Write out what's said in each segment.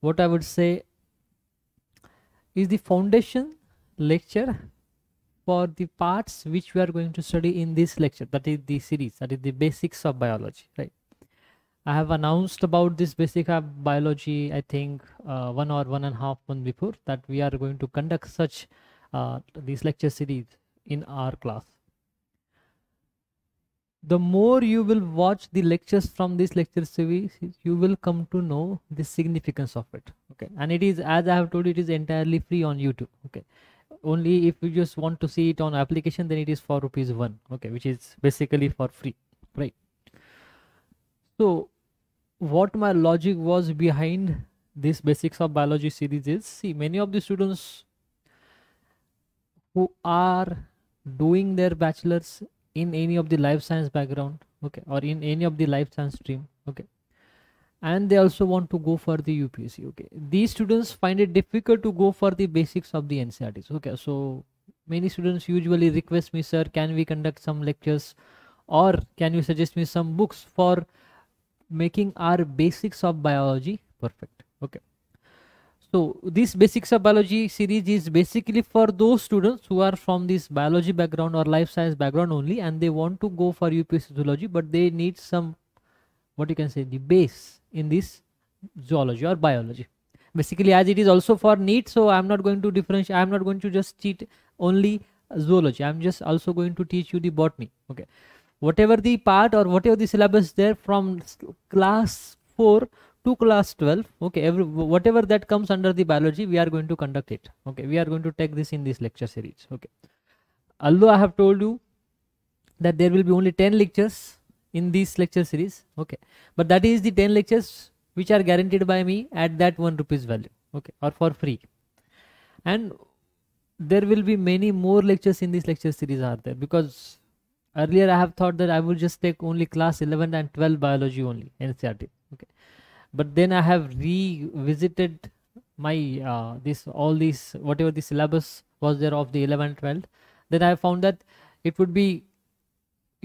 what I would say is the foundation lecture for the parts which we are going to study in this lecture that is the series that is the basics of biology right I have announced about this basic of biology I think uh, one or one and a half month before that we are going to conduct such uh, these lecture series in our class the more you will watch the lectures from this lecture series you will come to know the significance of it okay and it is as i have told it is entirely free on youtube okay only if you just want to see it on application then it is for rupees one okay which is basically for free right so what my logic was behind this basics of biology series is see many of the students who are doing their bachelor's in any of the life science background okay or in any of the life science stream okay and they also want to go for the UPSC okay these students find it difficult to go for the basics of the NCRTs okay so many students usually request me sir can we conduct some lectures or can you suggest me some books for making our basics of biology perfect okay so this basics of biology series is basically for those students who are from this biology background or life science background only and they want to go for UPSC zoology but they need some what you can say the base in this zoology or biology. Basically as it is also for NEET so I am not going to differentiate I am not going to just cheat only zoology I am just also going to teach you the botany okay whatever the part or whatever the syllabus there from class 4 to class 12 okay every whatever that comes under the biology we are going to conduct it okay we are going to take this in this lecture series okay although i have told you that there will be only 10 lectures in this lecture series okay but that is the 10 lectures which are guaranteed by me at that 1 rupees value okay or for free and there will be many more lectures in this lecture series are there because earlier i have thought that i will just take only class 11 and 12 biology only ncrt okay but then i have revisited my uh, this all these whatever the syllabus was there of the 11 12 then i found that it would be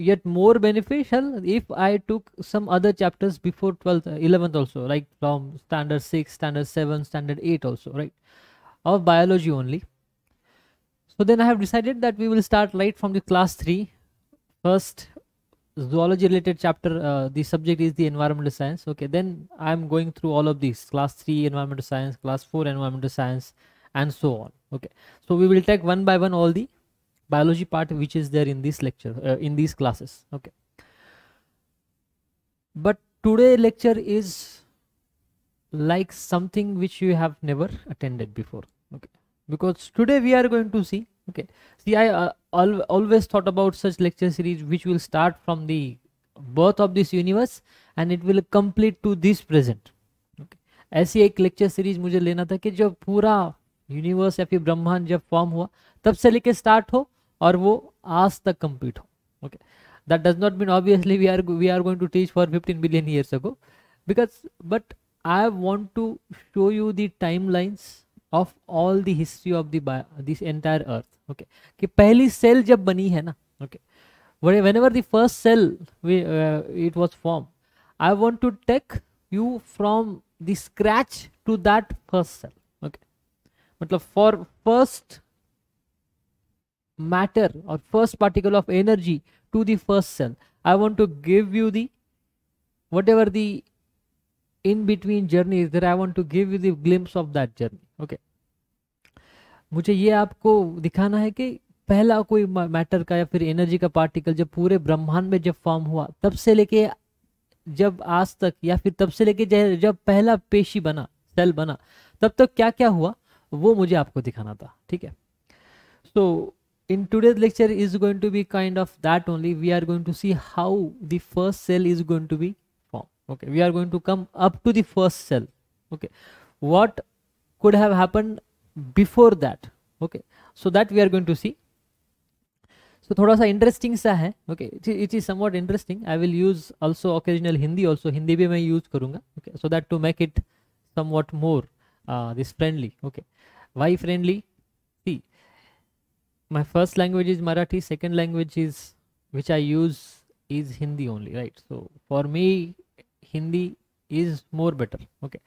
yet more beneficial if i took some other chapters before 12th 11th uh, also like from standard 6 standard 7 standard 8 also right of biology only so then i have decided that we will start right from the class 3 first zoology related chapter uh, the subject is the environmental science okay then i'm going through all of these class 3 environmental science class 4 environmental science and so on okay so we will take one by one all the biology part which is there in this lecture uh, in these classes okay but today lecture is like something which you have never attended before okay because today we are going to see okay see i uh, al always thought about such lecture series which will start from the birth of this universe and it will complete to this present okay ऐसी एक lecture series मुझे लेना था कि जब पूरा universe या फिर ब्रह्मांड जब फॉर्म हुआ तब से लेके स्टार्ट हो और वो आज तक कंप्लीट हो okay that does not mean obviously we are we are going to teach for 15 billion years ago because but I want to show you the timelines of all the history of the this entire earth okay कि पहली cell जब बनी है ना okay whenever the first cell it was form I want to take you from the scratch to that first cell okay मतलब for first matter or first particle of energy to the first cell i want to give you the whatever the in between journey is that i want to give you the glimpse of that journey okay मुझे ये आपको दिखाना है कि पहला कोई matter का या फिर एनर्जी का पार्टिकल जब पूरे ब्रह्मांड में जब फॉर्म हुआ तब से लेके जब आज तक या फिर तब से लेके जब पहला पेशी बना सेल बना तब तक क्या क्या हुआ वो मुझे आपको दिखाना था ठीक है so in today lecture is going to be kind of that only we are going to see how the first cell is going to be form okay we are going to come up to the first cell okay what could have happened before that okay so that we are going to see so thoda sa interesting sa hai okay it, it is somewhat interesting i will use also occasional hindi also hindi bhi main use karunga okay so that to make it somewhat more uh, this friendly okay why friendly see my first language is marathi second language is which i use is hindi only right so for me hindi is more better okay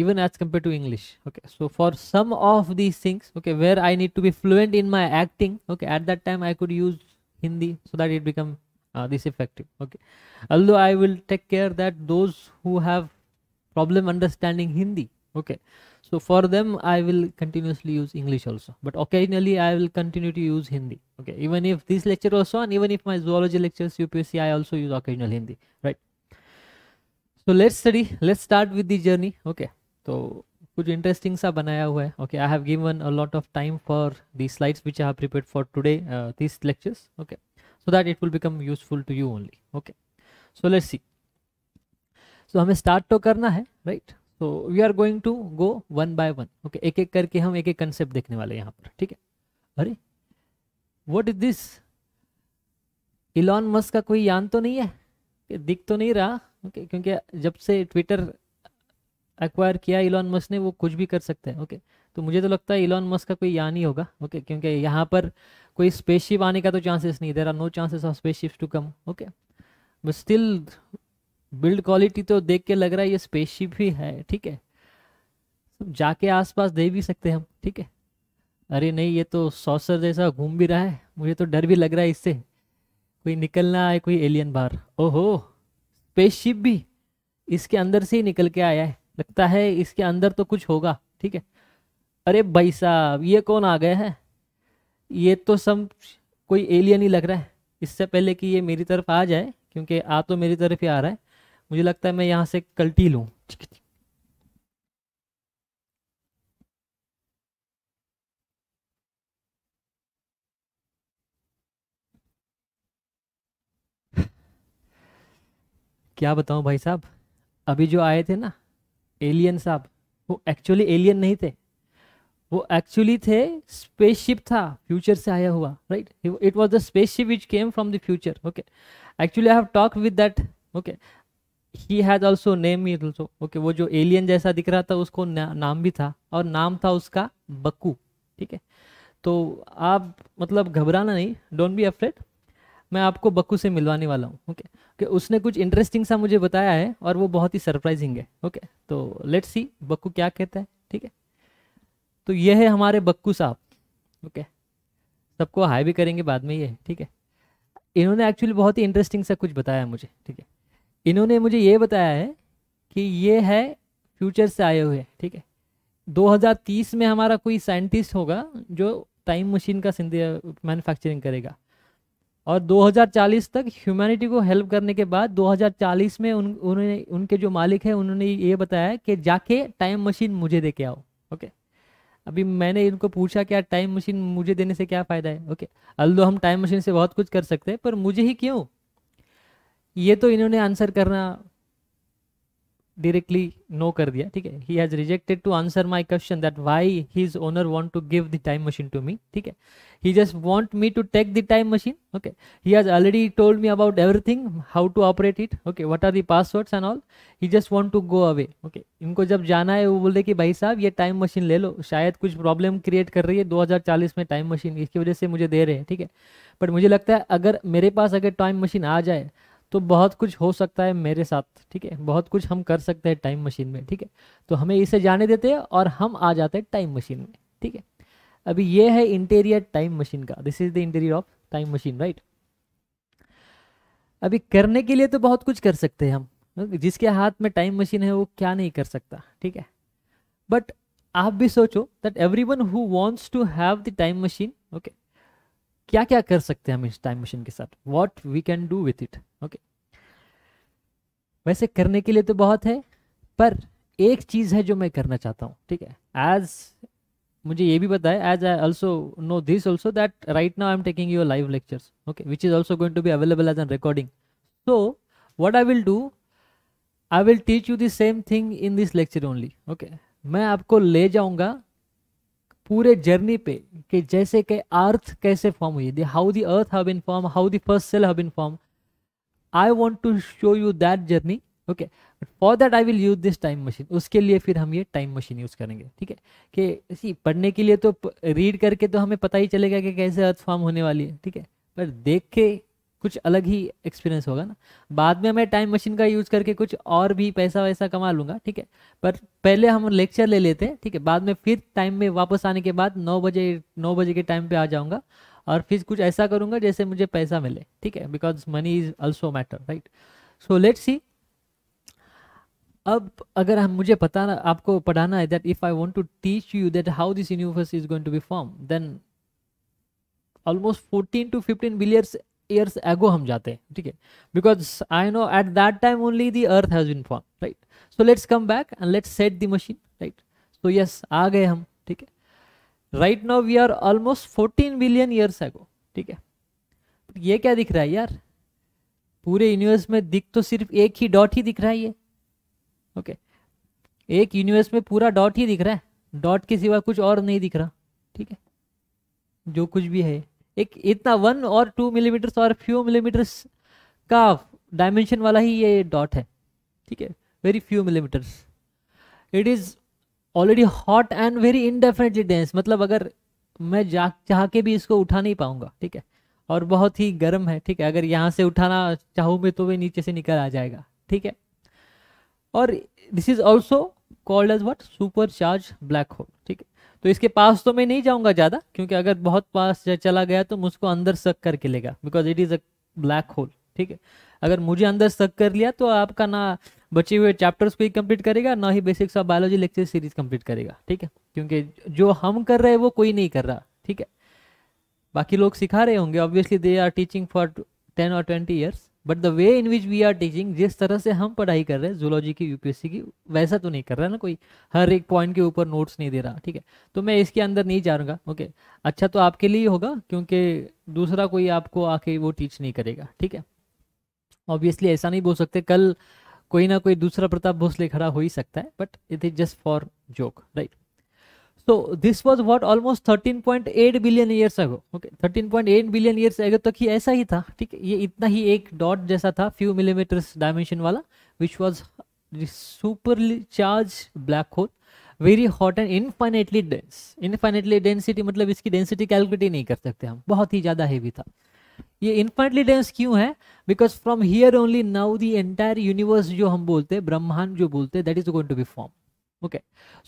even as compared to english okay so for some of these things okay where i need to be fluent in my acting okay at that time i could use hindi so that it become uh, this effective okay although i will take care that those who have problem understanding hindi okay so for them i will continuously use english also but occasionally i will continue to use hindi okay even if this lecture also and even if my zoology lectures upsc i also use occasional hindi right so let's study let's start with the journey okay तो कुछ interesting सा बनाया हुआ है okay I have given a lot of time for the slides which I have prepared for today this lectures okay so that it will become useful to you only okay so let's see so हमें start तो करना है right so we are going to go one by one okay एक एक करके हम एक एक कंसेप्ट देखने वाले यहाँ पर ठीक है अरे what is this Elon Musk का कोई यान तो नहीं है दिख तो नहीं रहा ओके okay, क्योंकि जब से ट्विटर एक्वायर किया इलॉन मस्क ने वो कुछ भी कर सकते हैं ओके तो मुझे तो लगता है इलॉन मस्क का कोई यहाँ नहीं होगा ओके क्योंकि यहाँ पर कोई स्पेसशिप आने का तो चांसेस नहीं there are no chances of spaceships to come okay but still build quality तो देख के लग रहा है ये स्पेसशिप ही है ठीक है जाके आसपास दे भी सकते हैं हम ठीक है अरे नहीं ये तो सॉसर जैसा घूम भी रहा है मुझे तो डर भी लग रहा है इससे कोई निकलना आए कोई एलियन बाहर ओहो स्पेसशिप भी इसके अंदर से ही निकल के आया है लगता है इसके अंदर तो कुछ होगा ठीक है अरे भाई साहब ये कौन आ गया है ये तो सब कोई एलियन ही लग रहा है इससे पहले कि ये मेरी तरफ आ जाए क्योंकि आ तो मेरी तरफ ही आ रहा है मुझे लगता है मैं यहाँ से कल्टी लूँ क्या बताऊं भाई साहब अभी जो आए थे ना एलियन साहब वो एक्चुअली एलियन नहीं थे वो एक्चुअली थे स्पेसशिप था फ्यूचर से आया हुआ right it was the spaceship which came from the future okay actually I have talk with that okay he has also name also okay वो जो एलियन जैसा दिख रहा था उसको ना, नाम भी था और नाम था उसका बक्कू ठीक है तो आप मतलब घबराना नहीं डोंट बी अफ्रेड मैं आपको बक्कू से मिलवाने वाला हूँ ओके okay? उसने कुछ इंटरेस्टिंग सा मुझे बताया है और वो बहुत ही सरप्राइजिंग है ओके तो लेट्स सी बक्कू क्या कहता है ठीक है तो ये है हमारे बक्कू साहब ओके सबको हाई भी करेंगे बाद में ये ठीक है इन्होंने एक्चुअली बहुत ही इंटरेस्टिंग सा कुछ बताया मुझे ठीक है इन्होंने मुझे ये बताया है कि ये है फ्यूचर से आए हुए ठीक है 2030 में हमारा कोई साइंटिस्ट होगा जो टाइम मशीन का मैन्युफैक्चरिंग करेगा और 2040 तक ह्यूमैनिटी को हेल्प करने के बाद 2040 में उन उन्होंने उनके जो मालिक है उन्होंने ये बताया कि जाके टाइम मशीन मुझे दे के आओ ओके अभी मैंने इनको पूछा क्या टाइम मशीन मुझे देने से क्या फ़ायदा है ओके अल्दो हम टाइम मशीन से बहुत कुछ कर सकते हैं पर मुझे ही क्यों ये तो इन्होंने आंसर करना डायरेक्टली नो कर दिया ठीक है he has rejected to answer my question that why his owner want to give the time machine to me ठीक है he just want me to take the time machine okay he has already told me about everything how to operate it okay what are the passwords and all he just want to go away okay इनको जब जाना है वो बोल रहे कि भाई साहब ये टाइम मशीन ले लो शायद कुछ प्रॉब्लम क्रिएट कर रही है दो हजार चालीस में टाइम मशीन इसकी वजह से मुझे दे रहे हैं ठीक है बट मुझे लगता है अगर मेरे पास अगर टाइम मशीन आ जाए तो बहुत कुछ हो सकता है मेरे साथ ठीक है बहुत कुछ हम कर सकते हैं टाइम मशीन में ठीक है तो हमें इसे जाने देते हैं और हम आ जाते हैं टाइम मशीन में ठीक है अभी ये है इंटीरियर टाइम मशीन का this is the interior of time machine right अभी करने के लिए तो बहुत कुछ कर सकते हैं हम जिसके हाथ में टाइम मशीन है वो क्या नहीं कर सकता ठीक है बट आप भी सोचो that every one who wants to have the time machine okay क्या क्या कर सकते हैं हम इस टाइम मशीन के साथ what we can do with it okay वैसे करने के लिए तो बहुत है पर एक चीज़ है जो मैं करना चाहता हूँ ठीक है एज मुझे ये भी पता है as I also know this also that right now I am taking your live lectures okay which is also going to be available as an recording so what I will do I will teach you the same thing in this lecture only okay मैं आपको ले जाऊंगा पूरे journey पे कि जैसे कि अर्थ कैसे फॉर्म हुई the how the earth have been form how the first cell have been form I want to show you that journey okay for that I will use this time machine उसके लिए फिर हम ये time machine use करेंगे ठीक है कि सी पढ़ने के लिए तो रीड करके तो हमें पता ही चलेगा कि कैसे अर्थ फॉर्म होने वाली है ठीक है पर देख के कुछ अलग ही एक्सपीरियंस होगा ना बाद में मैं टाइम मशीन का यूज करके कुछ और भी पैसा वैसा कमा लूंगा ठीक है पर पहले हम लेक्चर ले लेते हैं ठीक है बाद में फिर टाइम में वापस आने के बाद नौ बजे नौ बजे के टाइम पे आ जाऊंगा और फिर कुछ ऐसा करूंगा जैसे मुझे पैसा मिले ठीक है because money is also matter right so let see अब अगर हम मुझे पता ना आपको पढ़ाना है that if I want to teach you that how this universe is going to be form then almost 14 to 15 billions years ago hum jaate hain theek hai because i know at that time only the earth has been formed right so let's come back and let's set the machine right so yes aa gaye hum theek hai right now we are almost 14 billion years ago theek hai ye kya dikh raha hai yaar पूरे universe में दिख तो सिर्फ एक ही dot ही दिख रहा है ये ओके एक यूनिवर्स में पूरा डॉट ही दिख रहा है डॉट के सिवा कुछ और नहीं दिख रहा ठीक है जो कुछ भी है एक इतना वन और टू मिलीमीटर्स और फ्यू मिलीमीटर्स का डायमेंशन वाला ही ये डॉट है ठीक है very few millimeters it is already hot and very indefinitely dense मतलब अगर मैं जा चाह के भी इसको उठा नहीं पाऊंगा ठीक है और बहुत ही गर्म है ठीक है अगर यहाँ से उठाना चाहूँ मैं तो वे नीचे से निकल आ जाएगा ठीक है और this is also called as what super charge black hole ठीक है तो इसके पास तो मैं नहीं जाऊंगा ज़्यादा क्योंकि अगर बहुत पास चला गया तो मुझको अंदर सक करके लेगा because it is a black hole ठीक है अगर मुझे अंदर सक कर लिया तो आपका ना बचे हुए चैप्टर्स को ही कंप्लीट करेगा ना ही basics of biology lecture series complete करेगा ठीक है क्योंकि जो हम कर रहे हैं वो कोई नहीं कर रहा ठीक है बाकी लोग सिखा रहे होंगे obviously they are teaching for ten or twenty years but the way in which we are teaching जिस तरह से हम पढ़ाई कर रहे हैं जूलॉजी की यूपीएससी की वैसा तो नहीं कर रहा है ना कोई हर एक पॉइंट के ऊपर नोट्स नहीं दे रहा ठीक है तो मैं इसके अंदर नहीं जा रूंगा ओके अच्छा तो आपके लिए होगा क्योंकि दूसरा कोई आपको आके वो टीच नहीं करेगा ठीक है ऑब्वियसली ऐसा नहीं बोल सकते कल कोई ना कोई दूसरा प्रताप भोसले खड़ा हो ही सकता है but it is just for joke right So this was what almost 13.8 billion years ago. Okay, 13.8 billion years ago तक ही ऐसा ही था ठीक है ये इतना ही एक डॉट जैसा था फ्यू मिलीमीटर्स डायमेंशन वाला which was superly charge black hole very hot and infinitely dense infinitely density मतलब इसकी डेंसिटी कैलकुलेट ही नहीं कर सकते हम बहुत ही ज़्यादा हैवी था ये इनफाइनेटली डेंस क्यों है because from here only now the entire universe जो हम बोलते हैं ब्रह्मांड जो बोलते हैं that is going to be form okay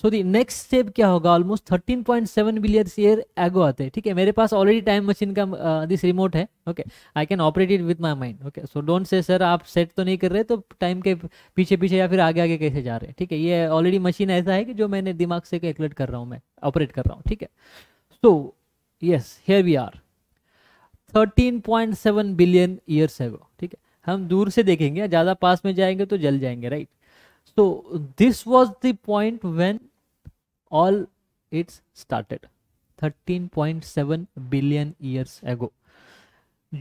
so the next step क्या होगा ऑलमोस्ट 13.7 बिलियन ईयर एगो आते हैं ठीक है मेरे पास ऑलरेडी टाइम मशीन का दिस uh, रिमोट है okay I can operate it with my mind okay so don't say sir आप सेट तो नहीं कर रहे तो टाइम के पीछे पीछे या फिर आगे आगे कैसे जा रहे हैं ठीक है ये ऑलरेडी मशीन ऐसा है कि जो मैंने दिमाग से कैलकुलेट कर रहा हूँ मैं ऑपरेट कर रहा हूँ ठीक है so yes here we are 13.7 billion years ago ठीक है हम दूर से देखेंगे ज़्यादा पास में जाएंगे तो जल जाएंगे right right? so this was the point when all it's started 13.7 billion years ago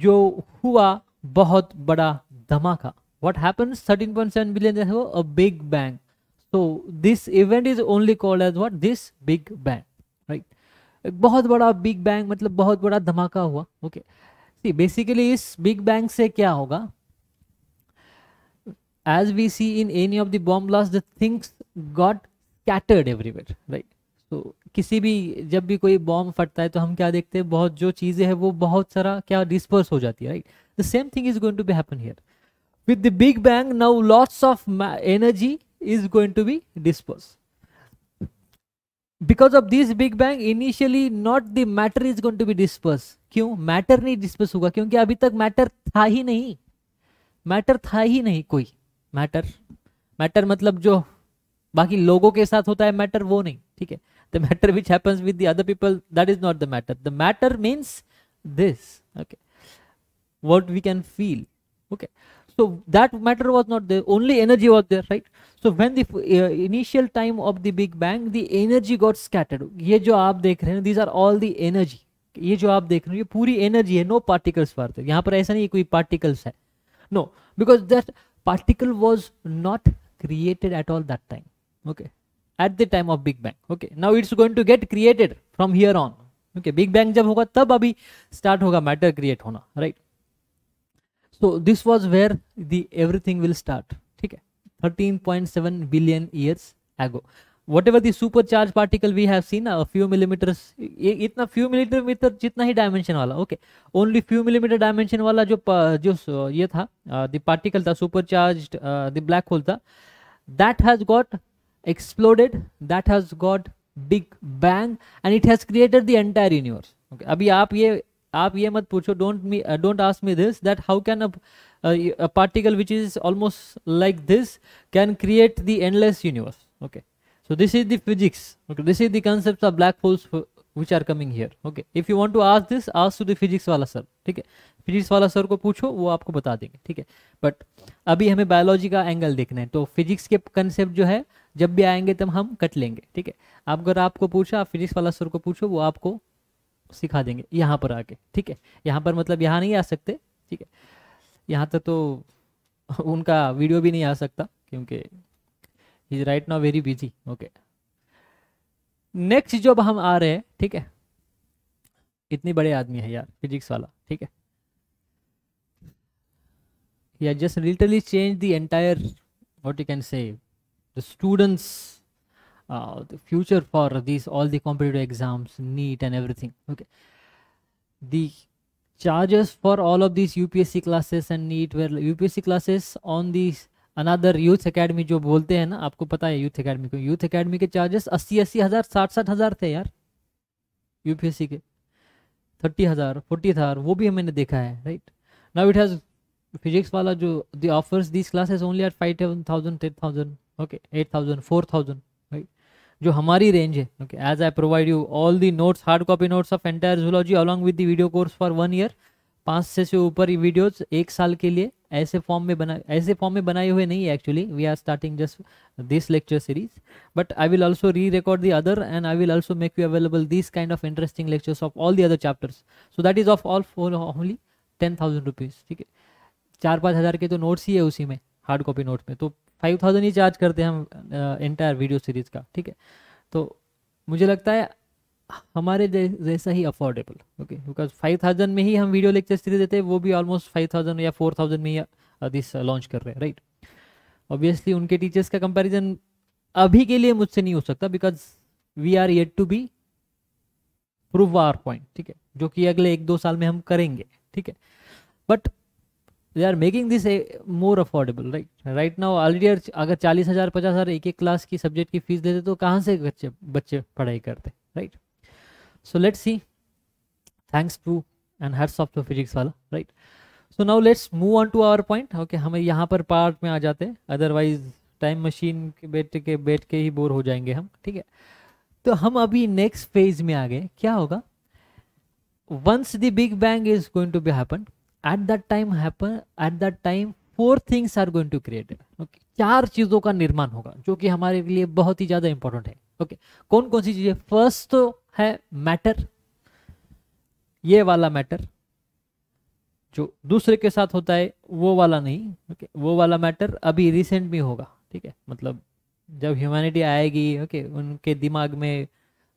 jo hua bahut bada dhamaka what happens 13.7 billion years ago a big bang so this event is only called as what this big bang right ek bahut bada big bang matlab bahut bada dhamaka hua okay see basically is big bang se kya hoga as we see in any of the bomb blasts, the things got scattered everywhere, right? तो किसी भी जब भी कोई bomb फटता है तो हम क्या देखते हैं बहुत जो चीज़ें हैं वो बहुत सारा क्या डिस्पर्स हो जाती है right the same thing is going to be happen here with the big bang now lots of energy is going to be disperse because of this big bang initially not the matter is going to be dispersed क्यों matter नहीं disperse होगा क्योंकि अभी तक matter था ही नहीं matter था ही नहीं कोई मैटर मैटर मतलब जो बाकी लोगों के साथ होता है मैटर वो नहीं ठीक है the matter which happens with the other people that is not the matter the matter means this okay what we can feel okay so that matter was not there only energy was there right so when the uh, initial time of the big bang the energy got scattered ye jo aap dekh rahe hain these are all the energy ye ये जो आप देख रहे हो ये पूरी energy है no particles for यहाँ पर ऐसा नहीं koi particles hai no because that particle was not created at all that time okay at the time of big bang okay now it's going to get created from here on okay big bang jab hoga tab abhi start hoga matter create hona right so this was where the everything will start Okay, 13.7 billion years ago whatever the supercharged particle we have seen a few millimeters ये इतना few millimeter जितना ही dimension वाला okay only few millimeter dimension वाला जो जो ये था the particle था supercharged the black hole था that has got exploded that has got big bang and it has created the entire universe okay अभी आप ये आप ये मत पूछो don't me uh, don't ask me this that how can a a, a particle which is almost like this can create the endless universe okay so this is the physics okay this is the concepts of black holes which are coming here okay if you want to ask this ask to the physics Wallah sir ठीक है physics वाला sir को पूछो वो आपको बता देंगे ठीक है बट अभी हमें बायोलॉजी का एंगल देखना है तो फिजिक्स के कंसेप्ट जो है जब भी आएंगे तब हम कट लेंगे ठीक है आप अगर आपको पूछा आप फिजिक्स वाला सर को पूछो वो आपको सिखा देंगे यहाँ पर आके ठीक है यहाँ पर मतलब यहाँ नहीं आ सकते ठीक है यहाँ तक तो उनका वीडियो भी नहीं आ सकता क्योंकि is right now very busy okay next job हम आ रहे हैं ठीक है इतनी बड़े आदमी है यार फिजिक्स वाला ठीक है या just literally change the entire what you can say students the future for this all the competitive exams NEET and everything okay the charges for all of these upsc classes and neet were upsc classes on these another Youth Academy जो बोलते हैं ना आपको पता है Youth Academy को Youth Academy के charges अस्सी अस्सी हज़ार साठ साठ हज़ार थे यार यूपीएससी के थर्टी हज़ार फोर्टी हज़ार वो भी मैंने देखा है right now it has Physics Wallah जो the offers this classes only are five thousand ten thousand okay eight thousand four thousand right जो हमारी रेंज है okay as I provide you all the notes hard copy notes of entire zoology along with the video course for one year पाँच से से ऊपर videos एक साल के लिए ऐसे फॉर्म में बना ऐसे फॉर्म में बनाए हुए नहीं है actually we are starting just this lecture series but I will also re record the other and I will also make you available this kind of interesting lectures of all the other chapters so that is of all for only ten thousand rupees ठीक है चार पाँच हज़ार के तो notes ही है उसी में हार्ड कॉपी नोट में तो फाइव थाउजेंड ही चार्ज करते हैं हम इंटायर वीडियो सीरीज़ का ठीक है तो मुझे लगता है हमारे जैसा ही affordable okay because five thousand में ही हम वीडियो लेक्चर सीरीज देते हैं वो भी ऑलमोस्ट फाइव थाउजेंड या फोर थाउजेंड में ही दिस uh, लॉन्च uh, कर रहे हैं राइट ऑब्वियसली उनके टीचर्स का कंपैरिजन अभी के लिए मुझसे नहीं हो सकता because we are yet to be prove our point ठीक है जो कि अगले एक दो साल में हम करेंगे ठीक है but they are making this more affordable right right now already अगर चालीस हज़ार पचास हज़ार एक एक क्लास की सब्जेक्ट की फीस देते तो कहाँ से बच्चे बच्चे पढ़ाई करते right right? so let's see thanks to and hats off to physics wala right so now let's move on to our point okay हमें यहाँ पर पार्ट में आ जाते हैं अदरवाइज टाइम मशीन के बैठ के बैठ के ही बोर हो जाएंगे हम ठीक है तो हम अभी नेक्स्ट फेज में आ गए क्या होगा once the big bang is going to be happened at that time happen at that time four things are going to created okay चार चीजों का निर्माण होगा जो कि हमारे लिए बहुत ही ज्यादा इंपॉर्टेंट है ओके okay. कौन कौन सी चीजें फर्स्ट तो है मैटर ये वाला मैटर जो दूसरे के साथ होता है वो वाला नहीं ओके वो वाला मैटर अभी रिसेंट में होगा ठीक है मतलब जब ह्यूमैनिटी आएगी ओके उनके दिमाग में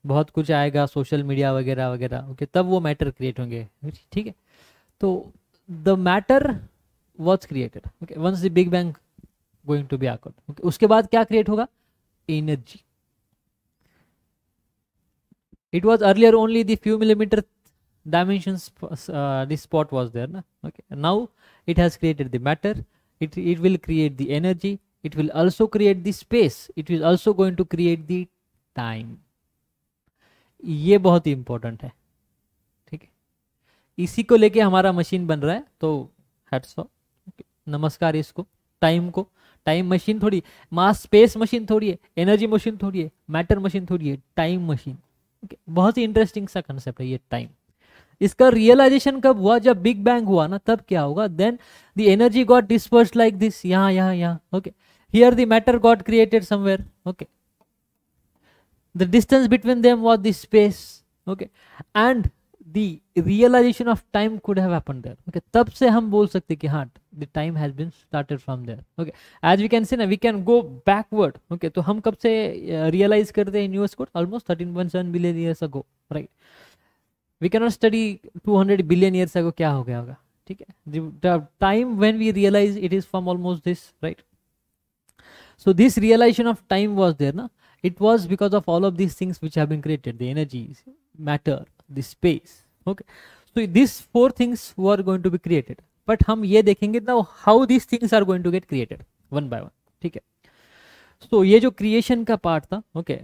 बहुत कुछ आएगा सोशल मीडिया वगैरह वगैरह ओके तब वो मैटर क्रिएट होंगे ठीक है तो the matter was created okay once the big bang going to be occurred उसके बाद क्या क्रिएट होगा energy it was earlier only the few millimeter dimensions uh, this spot was there na? okay now it has created the matter it it will create the energy it will also create the space it is also going to create the time ये बहुत ही important है ठीक है इसी को लेके हमारा machine बन रहा है तो हैट्स ऑफ नमस्कार इसको टाइम को टाइम मशीन थोड़ी मास स्पेस मशीन थोड़ी है एनर्जी मशीन थोड़ी है मैटर मशीन थोड़ी है टाइम मशीन बहुत ही इंटरेस्टिंग सा कंसेप्ट है ये टाइम इसका रियलाइजेशन कब हुआ जब बिग बैंग हुआ ना तब क्या होगा then the energy got disperse like this यहाँ यहाँ यहाँ okay here the matter got created somewhere okay the distance between them was this space okay and realization of time could है तब से हम बोल सकते कि हाँ the time has been started from there okay as we can see ना we can go backward okay तो हम कब से रियलाइज करते हैं यूनिवर्स को almost thirteen point seven billion years ago right we can not study two hundred billion years ago क्या हो गया होगा ठीक है time when we realize it is from almost this right so this realization of time was there ना it was because of all of these things which have been created the energy matter the space okay so this four things वो are going to be created but हम ये देखेंगे ना how this things are going to get created one by one ठीक है सो so, ये जो creation का पार्ट था okay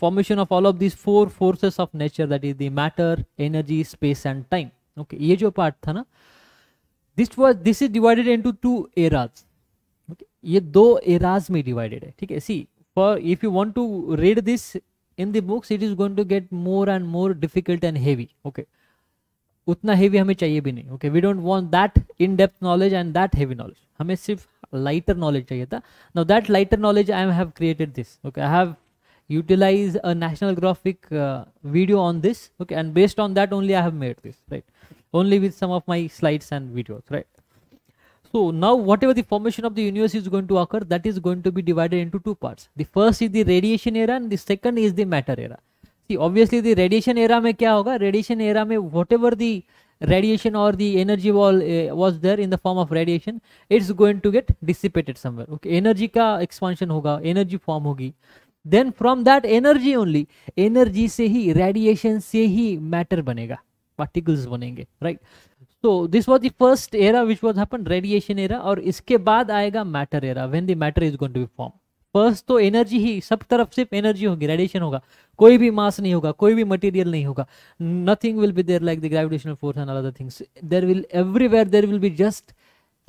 formation of all of this four forces of nature that is the matter energy space and time okay ये जो part था ना this was this is divided into two eras okay ये दो eras में divided है ठीक है see for if you want to read this in the books it is going to get more and more difficult and heavy okay उतना heavy हमें चाहिए भी नहीं okay we don't want that in depth knowledge and that heavy knowledge हमें सिर्फ lighter knowledge चाहिए था know that lighter knowledge I have created this okay I have utilize a National Geographic video on this okay and based on that only I have made this right only with some of my slides and videos right so now whatever the formation of the universe is going to occur that is going to be divided into two parts the first is the radiation era and the second is the matter era see obviously the radiation era में क्या होगा radiation era में whatever the radiation और the energy wall was there in the form of radiation it's going to get dissipated somewhere okay energy का expansion होगा energy form होगी then from that energy only energy से ही radiation से ही matter बनेगा particles बनेंगे right so this was the first era which was happen radiation era और इसके बाद आएगा matter era when the matter is going to be form first तो एनर्जी ही सब तरफ सिर्फ एनर्जी होगी रेडिएशन होगा कोई भी मास नहीं होगा कोई भी मटेरियल नहीं होगा nothing will be there like the gravitational force and other things there will everywhere there will be just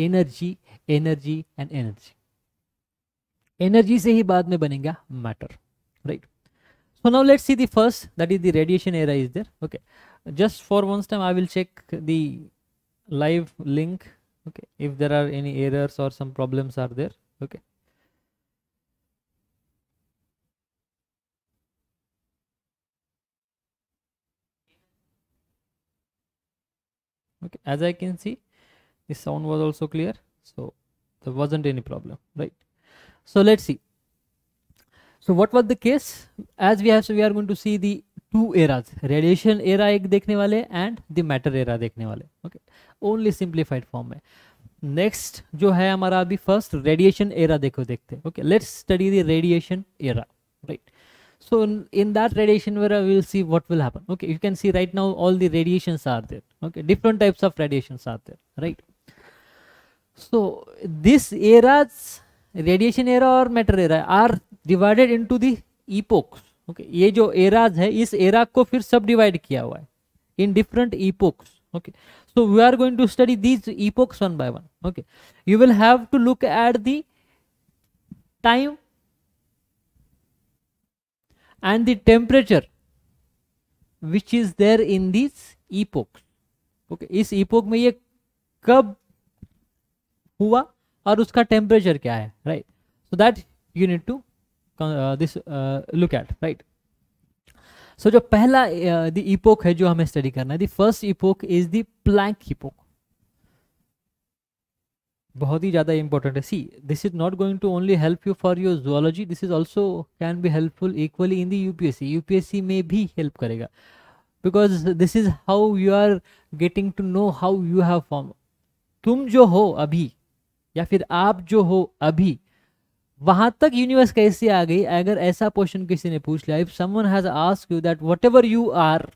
energy energy and energy energy से ही बाद में बनेगा matter right so now let's see the first that is the radiation era is there okay just for once time I will check the live link okay if there are any errors और some problems are there okay okay. okay as i can see the sound was also clear so there wasn't any problem right so let's see so what was the case as we have so we are going to see the two eras radiation era ek dekhne wale and the matter era dekhne wale okay only simplified form mein Next, jo hai, हमारा abhi first radiation era देखो dekhte. Okay, let's study the radiation era, right? so in, in that radiation mirror we will see what will happen okay you can see right now all the radiations are there okay different types of radiations are there right so this eras radiation era or matter era are divided into the epochs okay, ye jo eras hai is era ko fir sub divide kiya hua hai in different epochs okay so we are going to study these epochs one by one okay you will have to look at the time and the temperature which is there in epoch okay okay epoch इस ye में hua कब हुआ और उसका temperature क्या है right so that you uh, to this look at right so जो पहला दी uh, इपोक है जो हमें स्टडी करना है the first epoch is the Planck epoch बहुत ही ज़्यादा इंपॉर्टेंट है see this is not going to only help you for your zoology this is also can be helpful equally in U P S C में भी help करेगा because this is how you are getting to know how you have form तुम जो हो अभी या फिर आप जो हो अभी वहां तक यूनिवर्स कैसे आ गई अगर ऐसा क्वेश्चन किसी ने पूछ लिया if someone has ask you that whatever you are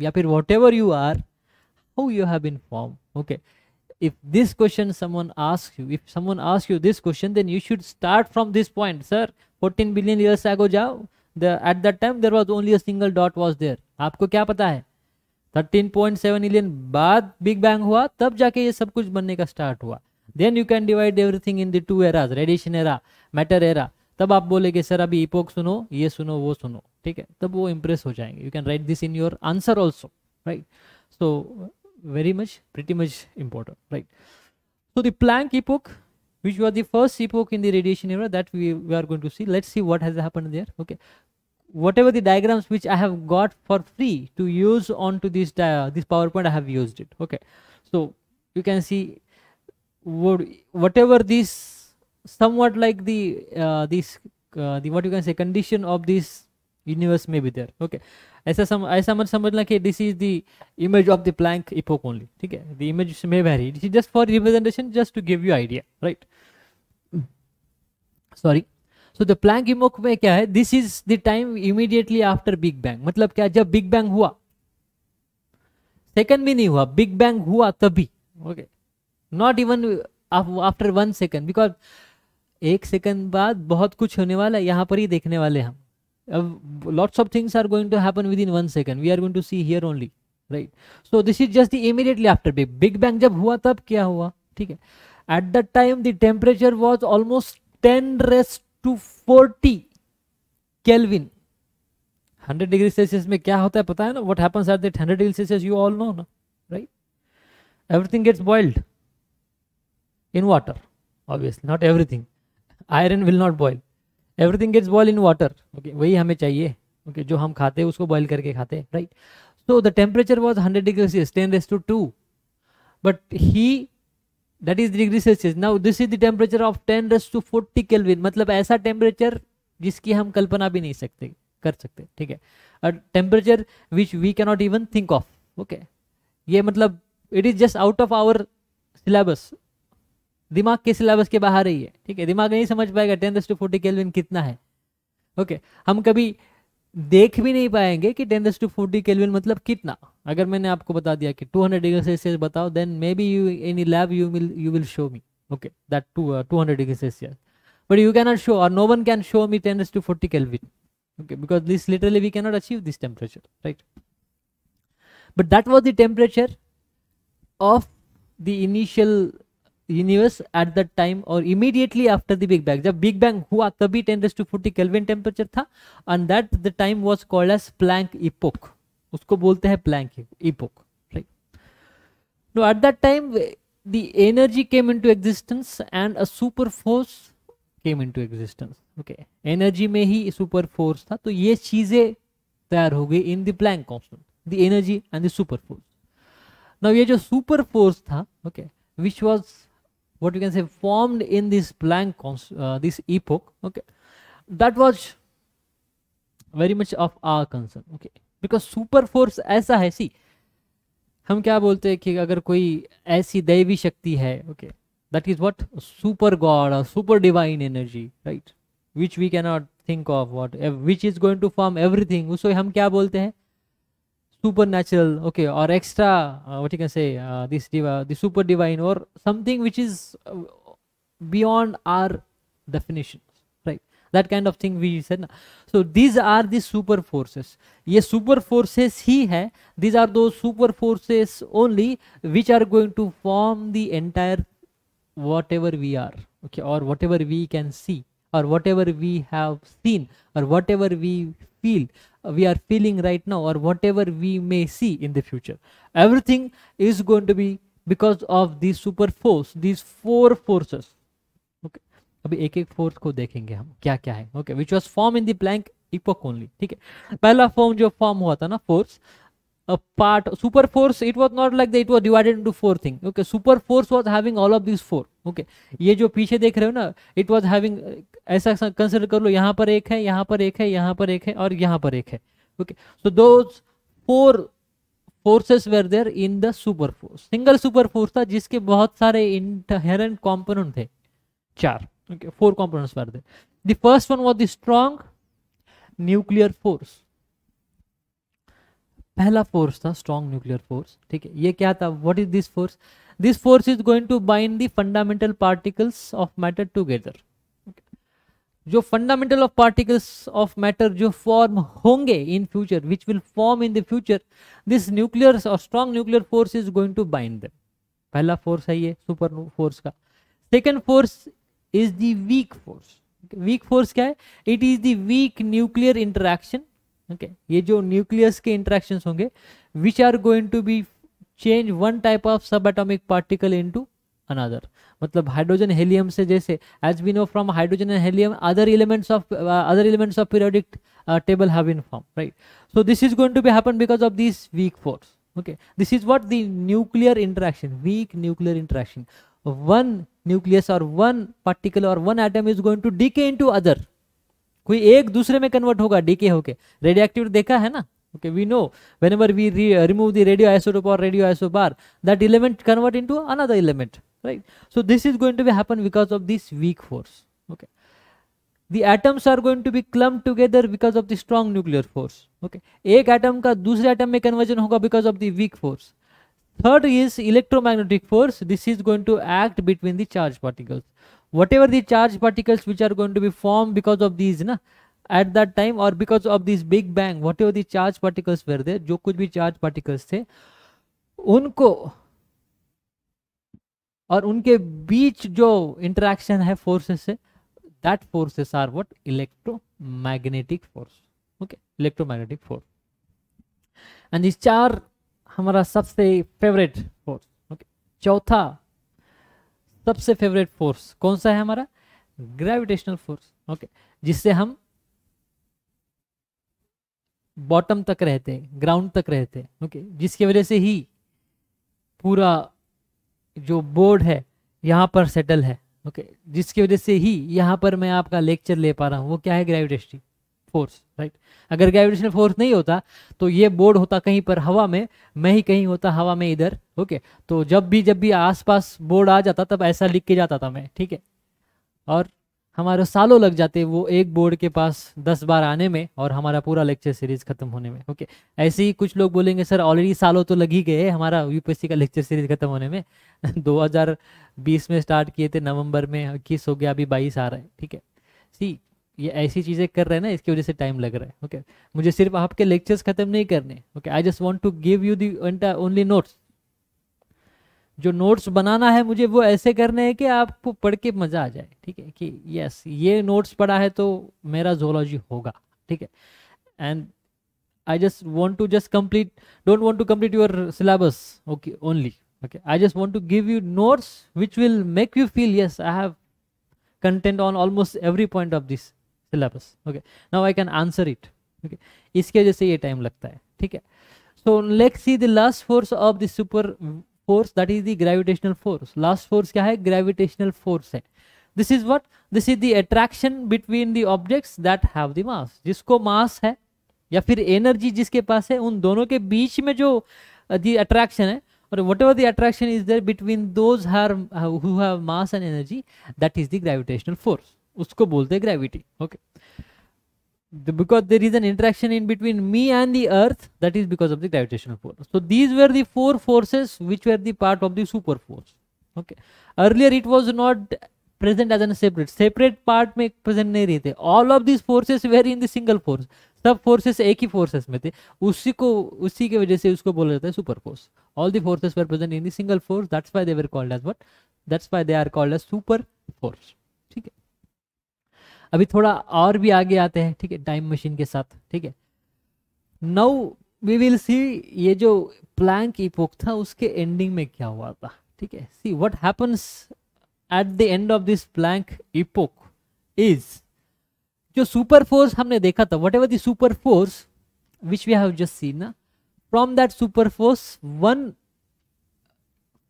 या फिर whatever you are how you have been form okay if this question someone asks you if someone asks you this question then you should start from this point sir 14 billion years ago jao the at that time there was only a single dot was there aapko kya pata hai 13.7 million बाद big bang हुआ तब जाके ye sab kuch banne ka start hua then you can divide everything in the two eras radiation era matter era तब आप बोलेंगे sir अभी epoch सुनो ये सुनो वो सुनो ठीक है तब वो इम्प्रेस हो जाएंगे you can write this in your answer also right so very much, pretty much important, right? So the Planck epoch, which was the first epoch in the radiation era that we, we are going to see. Let's see what has happened there. Okay. Whatever the diagrams which I have got for free to use onto this this PowerPoint, I have used it. Okay. So you can see whatever this somewhat like the uh, this uh, the what you can say condition of this universe में भी देर okay ऐसा सम ऐसा मत समझना कि this is the image of the Planck epoch only ठीक है the image may very this is just for representation just to give you idea right sorry so the Planck इमोक में क्या है this is the time immediately after big bang मतलब क्या जब big bang हुआ सेकंड भी नहीं हुआ बिग बैंग हुआ तभी okay not even after one second because एक सेकंड बाद बहुत कुछ होने वाला है यहां पर ही देखने वाले हम uh, lots of things are going to happen within one second we are going to see here only right so this is just the immediately after big big bang jab hua tab kya hua theek hai at that time the temperature was almost 10 raised to 40 kelvin 100 degrees Celsius. में क्या होता है पता है ना 100 degrees Celsius? You all know, ना right? Everything gets boiled in water obviously not everything iron will not boil everything gets boil in water okay वही हमें चाहिए ओके okay, जो हम खाते हैं उसको बॉयल करके खाते हैं right so the temperature was hundred degree Celsius ten raise to two but ही that is degree Celsius now this is the temperature of ten raise to forty kelvin मतलब ऐसा टेम्परेचर जिसकी हम कल्पना भी नहीं सकते कर सकते ठीक है temperature which we cannot even think of okay ये मतलब it is just out of our syllabus दिमाग के सिलेबस के बाहर ही है ठीक है दिमाग नहीं समझ पाएगा टेन दस टू फोर्टी केल्विन कितना है ओके हम कभी देख भी नहीं पाएंगे कि टेन दस टू फोर्टी केल्विन मतलब कितना अगर मैंने आपको बता दिया कि टू हंड्रेड डिग्री सेल्सियस बताओ then may be you in lab you will you will show me okay that to two hundred degree Celsius but you cannot show और no one can show me ten दस to forty kelvin okay because this literally we cannot achieve this temperature right but that was the temperature of the initial universe at the time और immediately after the big bang जब big bang हुआ तभी ten raise to forty kelvin temperature था and that the time was called as Planck epoch उसको बोलते हैं Planck epoch right at that time the energy came in to existence and a super force came in to existence okay energy में ही super force था तो ये चीजें तैयार हो गई in the Planck constant the energy and the super force ना ये जो सुपर फोर्स था okay okay? which was what we can say formed in this blank uh, this epoch okay that was very much of our concern okay because super force ऐसा है सी हम क्या बोलते हैं कि अगर कोई ऐसी दैवी शक्ति है okay that is what super god और super divine energy right which we can not think of what which is going to form everything उसको हम क्या बोलते हैं supernatural okay or extra uh, what you can say uh, this diva the super divine or something which is uh, beyond our definition right that kind of thing we said na? so these are the super forces yes super forces he hai these are those super forces only which are going to form the entire whatever we are okay or whatever we can see or whatever we have seen or whatever we feel uh, we are feeling right now or whatever we may see in the future everything is going to be because of these super force these four forces okay अभी एक एक force को देखेंगे हम क्या क्या है okay which was form in the Planck epoch only ठीक है पहला फॉर्म जो फॉर्म हुआ था ना force a part super force it was not like that it was divided into four thing okay super force was having all of these four okay ye jo piche dekh rahe ho na it was having aisa consider kar lo yahan par ek hai yahan par ek hai yahan par ek hai aur yahan par ek hai okay so those four forces were there in the super force single super force tha jiske bahut sare inherent component the char okay four components were there the first one was the strong nuclear force पहला force था strong nuclear force ठीक है ये क्या था what is this force this force is going to bind the fundamental particles of matter together जो fundamental of particles of matter जो form होंगे in future which will form in the future this nuclear और strong nuclear force is going to bind them पहला force है ये super force का second force is the weak weak force weak force क्या है it is the weak nuclear interaction okay okay. ये जो nucleus के इंट्रैक्शन होंगे which are going to be change one type of subatomic particle into another मतलब hydrogen helium से जैसे as we know from hydrogen and helium other elements of other elements of periodic table have been form right so this is going to be happen because of this weak force okay this is what the nuclear interaction weak nuclear interaction one nucleus or one particle or one atom is going to decay into other कोई एक दूसरे में convert होगा DK होके radioactive देखा है ना okay we know whenever we remove the radio isotope और radio isobar that element convert into another element right so this is going to be happen because of this weak force okay the atoms are going to be clump together because of the strong nuclear force okay एक atom का दूसरे atom में conversion होगा because of the weak force third is electromagnetic force this is going to act between the charge particles whatever the charged particles which are going to be formed because of these na at that time or because of this big bang whatever the charged particles were there jo kuch bhi charged particles the unko aur unke beech jo interaction hai forces se that forces are what electromagnetic force okay electromagnetic force and दिस char hamara sabse favorite force okay chautha सबसे favourite force कौन सा है हमारा gravitational force okay जिससे हम bottom तक रहते हैं ग्राउंड तक रहते हैं ओके जिसकी वजह से ही पूरा जो बोर्ड है यहाँ पर सेटल है ओके जिसकी वजह से ही यहाँ पर मैं आपका लेक्चर ले पा रहा हूँ वो क्या है ग्रेविटेशन फोर्स राइट अगर ग्रेविटेशनल फोर्स नहीं होता तो ये बोर्ड होता कहीं पर हवा में मैं ही कहीं होता हवा में इधर ओके तो जब भी जब भी आसपास बोर्ड आ जाता तब ऐसा लिख के जाता था मैं ठीक है और हमारे सालों लग जाते वो एक बोर्ड के पास दस बार आने में और हमारा पूरा लेक्चर सीरीज खत्म होने में ओके ऐसे ही कुछ लोग बोलेंगे सर ऑलरेडी सालों तो लग ही गए हमारा यूपीएससी का लेक्चर सीरीज खत्म होने में 2020 में स्टार्ट किए थे नवंबर में इक्कीस हो गया अभी बाईस आ रहा है ठीक है सी ये ऐसी चीज़ें कर रहे हैं ना इसकी वजह से टाइम लग रहा है ओके okay? मुझे सिर्फ आपके लेक्चर्स ख़त्म नहीं करने okay I just want to give you the only notes जो नोट्स बनाना है मुझे वो ऐसे करने हैं कि आपको पढ़ के मज़ा आ जाए ठीक है कि यस ये नोट्स पढ़ा है तो मेरा जोलॉजी होगा ठीक है and I just want to just complete don't want to complete your syllabus okay only okay I just want to give you notes which will make you feel yes I have content on almost every point of this syllabus okay now I can answer it okay इसके वजह से ये time लगता है ठीक है so let see the last force of the super force that is the gravitational force last force क्या है ग्रेविटेशनल फोर्स है this is what this is the attraction between the objects that have the mass जिसको mass है या फिर energy जिसके पास है उन दोनों के बीच में जो दी uh, अट्रैक्शन है और whatever the attraction is there between those who have mass and energy that is the gravitational force उसको बोलते gravity okay because there is an interaction in between me and the earth that is because of the gravitational force so these were the four forces which were the part of the super force okay earlier it was not present as an separate separate part में present नहीं रहते all of these forces were in the force सब forces एक ही forces में थे उसी को उसी की वजह से उसको बोला जाता है super force all the forces were present in the force that's why there called as what that's why they are called as super force अभी थोड़ा और भी आगे आते हैं ठीक है टाइम मशीन के साथ ठीक है नाउ वी विल सी ये जो प्लैंक इपोक था उसके एंडिंग में क्या हुआ था ठीक है see what happens at the end of this Planck epoch is जो सुपर फोर्स हमने देखा था whatever super force which we have just seen ना from that super force one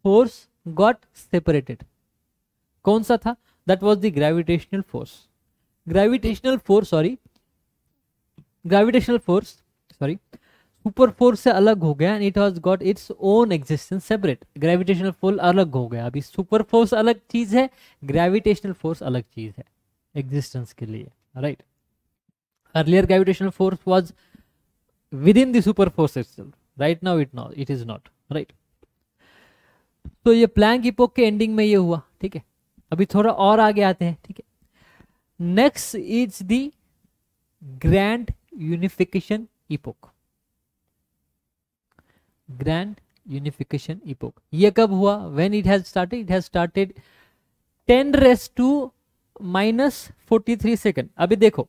force got separated कौन सा था that was the gravitational force gravitational force sorry gravitational force sorry super force से अलग हो गया and it has got its own existence separate gravitational force अलग हो गया अभी सुपर फोर्स अलग चीज है ग्रेविटेशनल फोर्स अलग चीज है एग्जिस्टेंस के लिए right earlier gravitational force was within the super force itself right now it not it is not right तो ये प्लैंक इपोक के एंडिंग में ये हुआ ठीक है अभी थोड़ा और आगे आते हैं ठीक है next is the grand unification epoch grand unification epoch ये कब हुआ when it has started it has started 10 raise to minus forty three second अभी देखो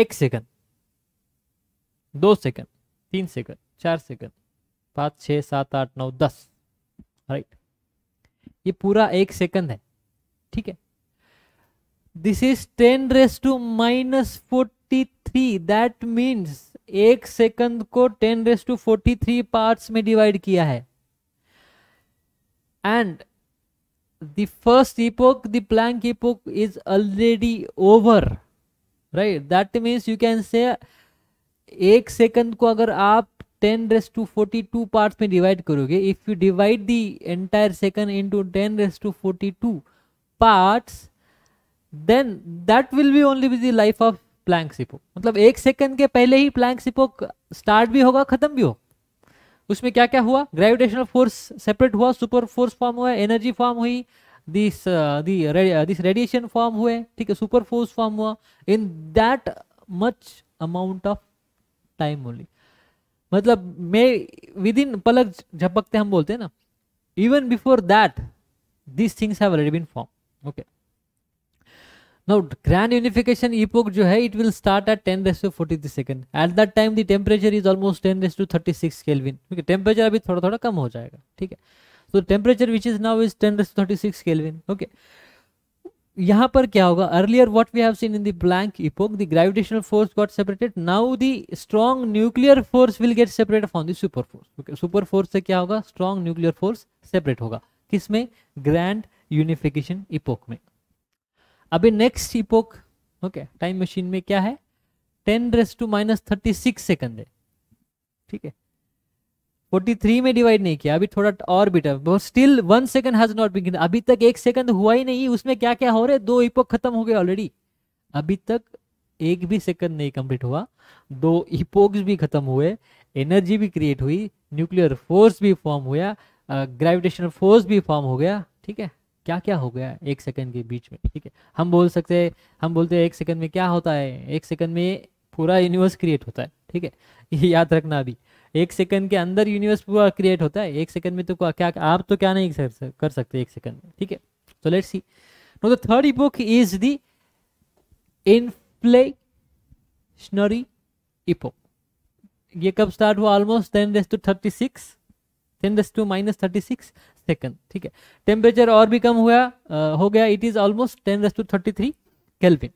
एक सेकेंड दो सेकेंड तीन सेकेंड चार सेकेंड पाँच छः सात आठ नौ दस राइट ये पूरा एक सेकंड है ठीक है this is 10 raise to minus forty three that means एक सेकंड को 10 raise to forty three part में डिवाइड किया है and the first epoch the Planck epoch is already over right that means you can say एक second को अगर आप 10 raise to 42 parts में डिवाइड करोगे if you divide the entire second into 10 raise to 42 parts then that will be only with the life of Planck सिपोक मतलब एक second के पहले ही प्लैंक सिपोक स्टार्ट भी होगा खत्म भी हो उसमें क्या क्या हुआ ग्रेविटेशनल फोर्स सेपरेट हुआ सुपर फोर्स फॉर्म हुआ एनर्जी फॉर्म हुई this the this radiation form हुए ठीक है सुपर फोर्स फॉर्म हुआ in that much amount of time only मतलब मैं विद इन पलक झपकते हम बोलते हैं ना even before that this things have already been form okay okay. Now grand unification epoch जो है it will start at 10 raised to 43 second. At that time the temperature is almost 10 raised to 36 Kelvin. ठीक temperature अभी थोड़ा थोड़ा कम हो जाएगा ठीक है So temperature which is now is 10 raised to 36 Kelvin. Okay. यहाँ पर क्या होगा earlier what we have seen in the Planck epoch the gravitational force got separated now the strong nuclear force will get separate from the super force okay super force से क्या होगा strong nuclear force separate होगा किसमें grand unification epoch में अभी next epoch okay time machine में क्या है ten raise to minus thirty six second है ठीक है फोर्टी थ्री में डिवाइड नहीं किया अभी थोड़ा और better still one second has not begin अभी तक एक सेकंड हुआ ही नहीं उसमें क्या क्या हो रहा है दो इपोक खत्म हो गए ऑलरेडी अभी तक एक भी सेकंड नहीं कंप्लीट हुआ दो इपोक्स भी खत्म हुए एनर्जी भी क्रिएट हुई न्यूक्लियर फोर्स भी फॉर्म हुआ ग्रेविटेशनल फोर्स भी फॉर्म हो गया ठीक है क्या क्या हो गया एक सेकंड के बीच में ठीक है हम बोल सकते हैं हम बोलते हैं एक सेकंड में क्या होता है एक सेकंड में पूरा यूनिवर्स क्रिएट होता है ठीक है ये याद रखना अभी एक सेकंड के अंदर यूनिवर्स पूरा क्रिएट होता है एक सेकंड में तो क्या आप तो क्या नहीं कर कर सकते एक सेकंड में ठीक है so let's see now the third epoch is the inflationary epoch ये कब स्टार्ट हुआ almost ten raise to thirty six ten raise to minus thirty six second ठीक है टेम्परेचर और भी कम हुआ हो गया it is almost ten raise to thirty three Kelvin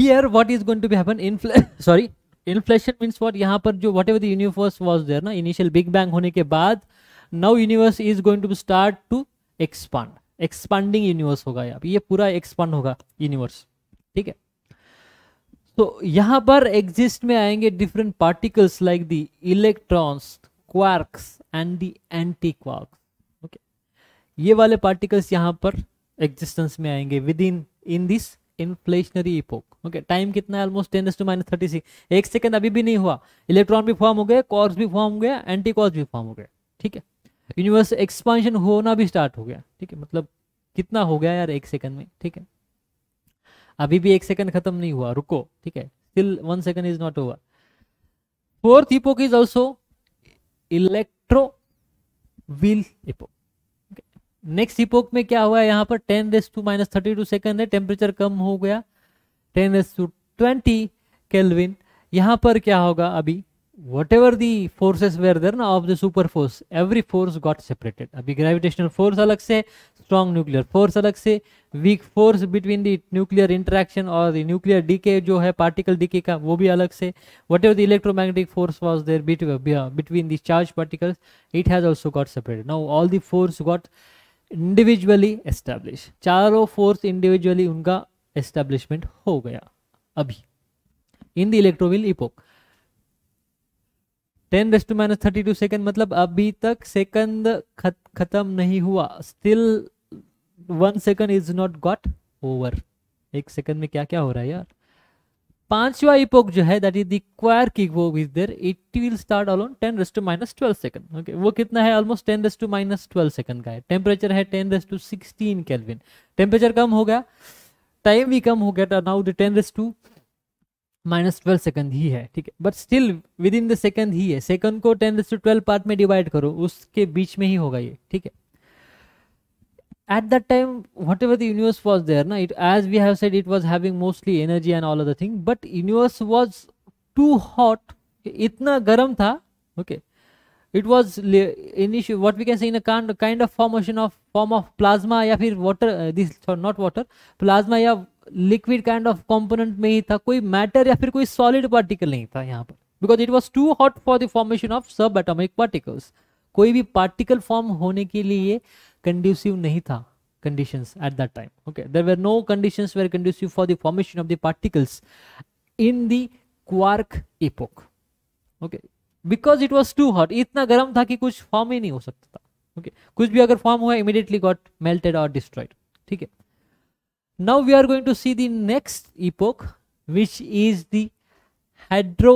here what is going to be happen sorry inflation means what यहाँ पर जो whatever the universe was there ना इनिशियल बिग बैंग होने के बाद now universe is going to start to expand expanding universe होगा यहाँ ये पूरा एक्सपांड होगा यूनिवर्स ठीक है तो यहां पर एग्जिस्ट में आएंगे different particles like the electrons quarks and the anti quark okay ये वाले पार्टिकल्स यहाँ पर एग्जिस्टेंस में आएंगे within in this inflationary epoch okay time कितना है almost ten to minus thirty six एक सेकेंड अभी भी नहीं हुआ इलेक्ट्रॉन भी फॉर्म हो गए कॉर्स भी फॉर्म हो गया एंटी कॉर्स भी फॉर्म हो गया ठीक है यूनिवर्स एक्सपांशन होना भी स्टार्ट हो गया ठीक है मतलब कितना हो गया यार एक सेकंड में ठीक है अभी भी एक सेकंड खत्म नहीं हुआ रुको ठीक है still one second is not over fourth epoch is also electroweak epoch next epoch में क्या हुआ यहां पर ten raise to minus thirty two second है टेम्परेचर कम हो गया ten raise to twenty Kelvin यहां पर क्या होगा अभी whatever the forces were there na of the super force every force got separated abhi gravitational force alag se strong nuclear force alag se weak force between the nuclear interaction or the nuclear decay jo hai particle decay ka wo bhi alag se whatever the electromagnetic force was there between between the charged particles it has also got separated now all the force got individually established charo force individually unka establishment ho gaya abhi in the electroweak epoch ten raise to minus thirty two second मतलब अभी तक second खत्म नहीं हुआ still one second is not got over एक second में क्या क्या हो रहा है यार पांचवा इपोक जो है दैट इज द क्वायर किक वो is there it will start alone ten raise to minus twelve second okay वो कितना है almost ten raise to minus twelve second का है टेम्परेचर है ten raise to sixteen Kelvin temperature कम हो गया टाइम भी कम हो गया now the 10 raise to minus twelve second ही है ठीक है but still within the second ही है सेकंड को टेन टू ट्वेल्व पार्ट में डिवाइड करो उसके बीच में ही होगा ये ठीक है at that time whatever the universe was there ना it as we have said it was having mostly energy and all other thing but universe was too hot इतना गर्म था okay it was initial what we can see in kind of formation of form of plasma या फिर water this not water plasma या liquid kind of component में ही था कोई मैटर या फिर कोई सॉलिड पार्टिकल नहीं था यहाँ पर because it was too hot for the formation of subatomic particles कोई भी पार्टिकल फॉर्म होने के लिए कंड्यूसिव नहीं था conditions at that time okay there were no conditions were conducive for the formation of the particles in the quark epoch okay because it was too hot इतना गर्म था कि कुछ फॉर्म ही नहीं हो सकता था ओके okay. कुछ भी अगर फॉर्म हुआ इमिडिएटली गॉट मेल्टेड और डिस्ट्रॉयड ठीक है now we are going to see the next epoch which is the hydro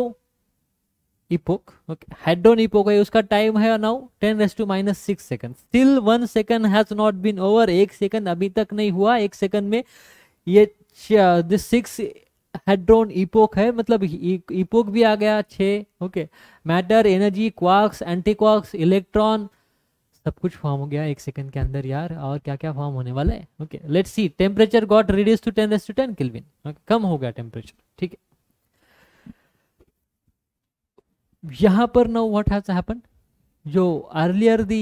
epoch okay hadron epoch hai uska time hai now 10 raised to minus 6 seconds still 1 second has not been over 1 second abhi tak nahi hua 1 second mein ye this six hadron epoch है मतलब इपोक भी आ गया छे okay matter energy quarks anti quarks electron सब कुछ form हो गया एक सेकंड के अंदर यार और क्या क्या फॉर्म होने वाला है okay let's see temperature got reduce to ten to ten Kelvin कम हो गया टेम्परेचर ठीक है यहां पर नो व्हाट हैज हैपन जो अर्लियर दी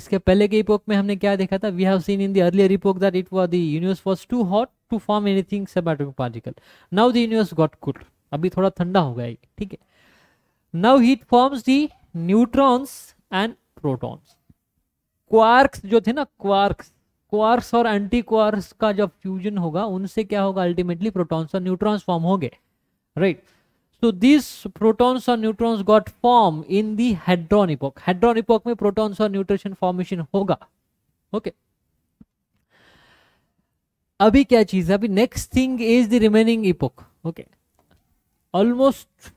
इसके पहले के इपोक में हमने क्या देखा था we have seen in the earlier epoch that it was the universe was too hot to form anything subatomic particle now the universe got cool अभी थोड़ा ठंडा हो गया ठीक है now it forms the neutrons and protons quarks जो थे ना क्वार्क्स क्वार्क्स और एंटी क्वार्क्स का जब फ्यूजन होगा उनसे क्या होगा अल्टीमेटली प्रोटॉन्स और न्यूट्रॉन्स फॉर्म होंगे राइट सो दिस प्रोटॉन्स और neutrons got form in the hadron epoch hadron epoch में प्रोटॉन्स और न्यूट्रिशन फॉर्मेशन होगा ओके okay. अभी क्या चीज है अभी next thing is the remaining epoch okay almost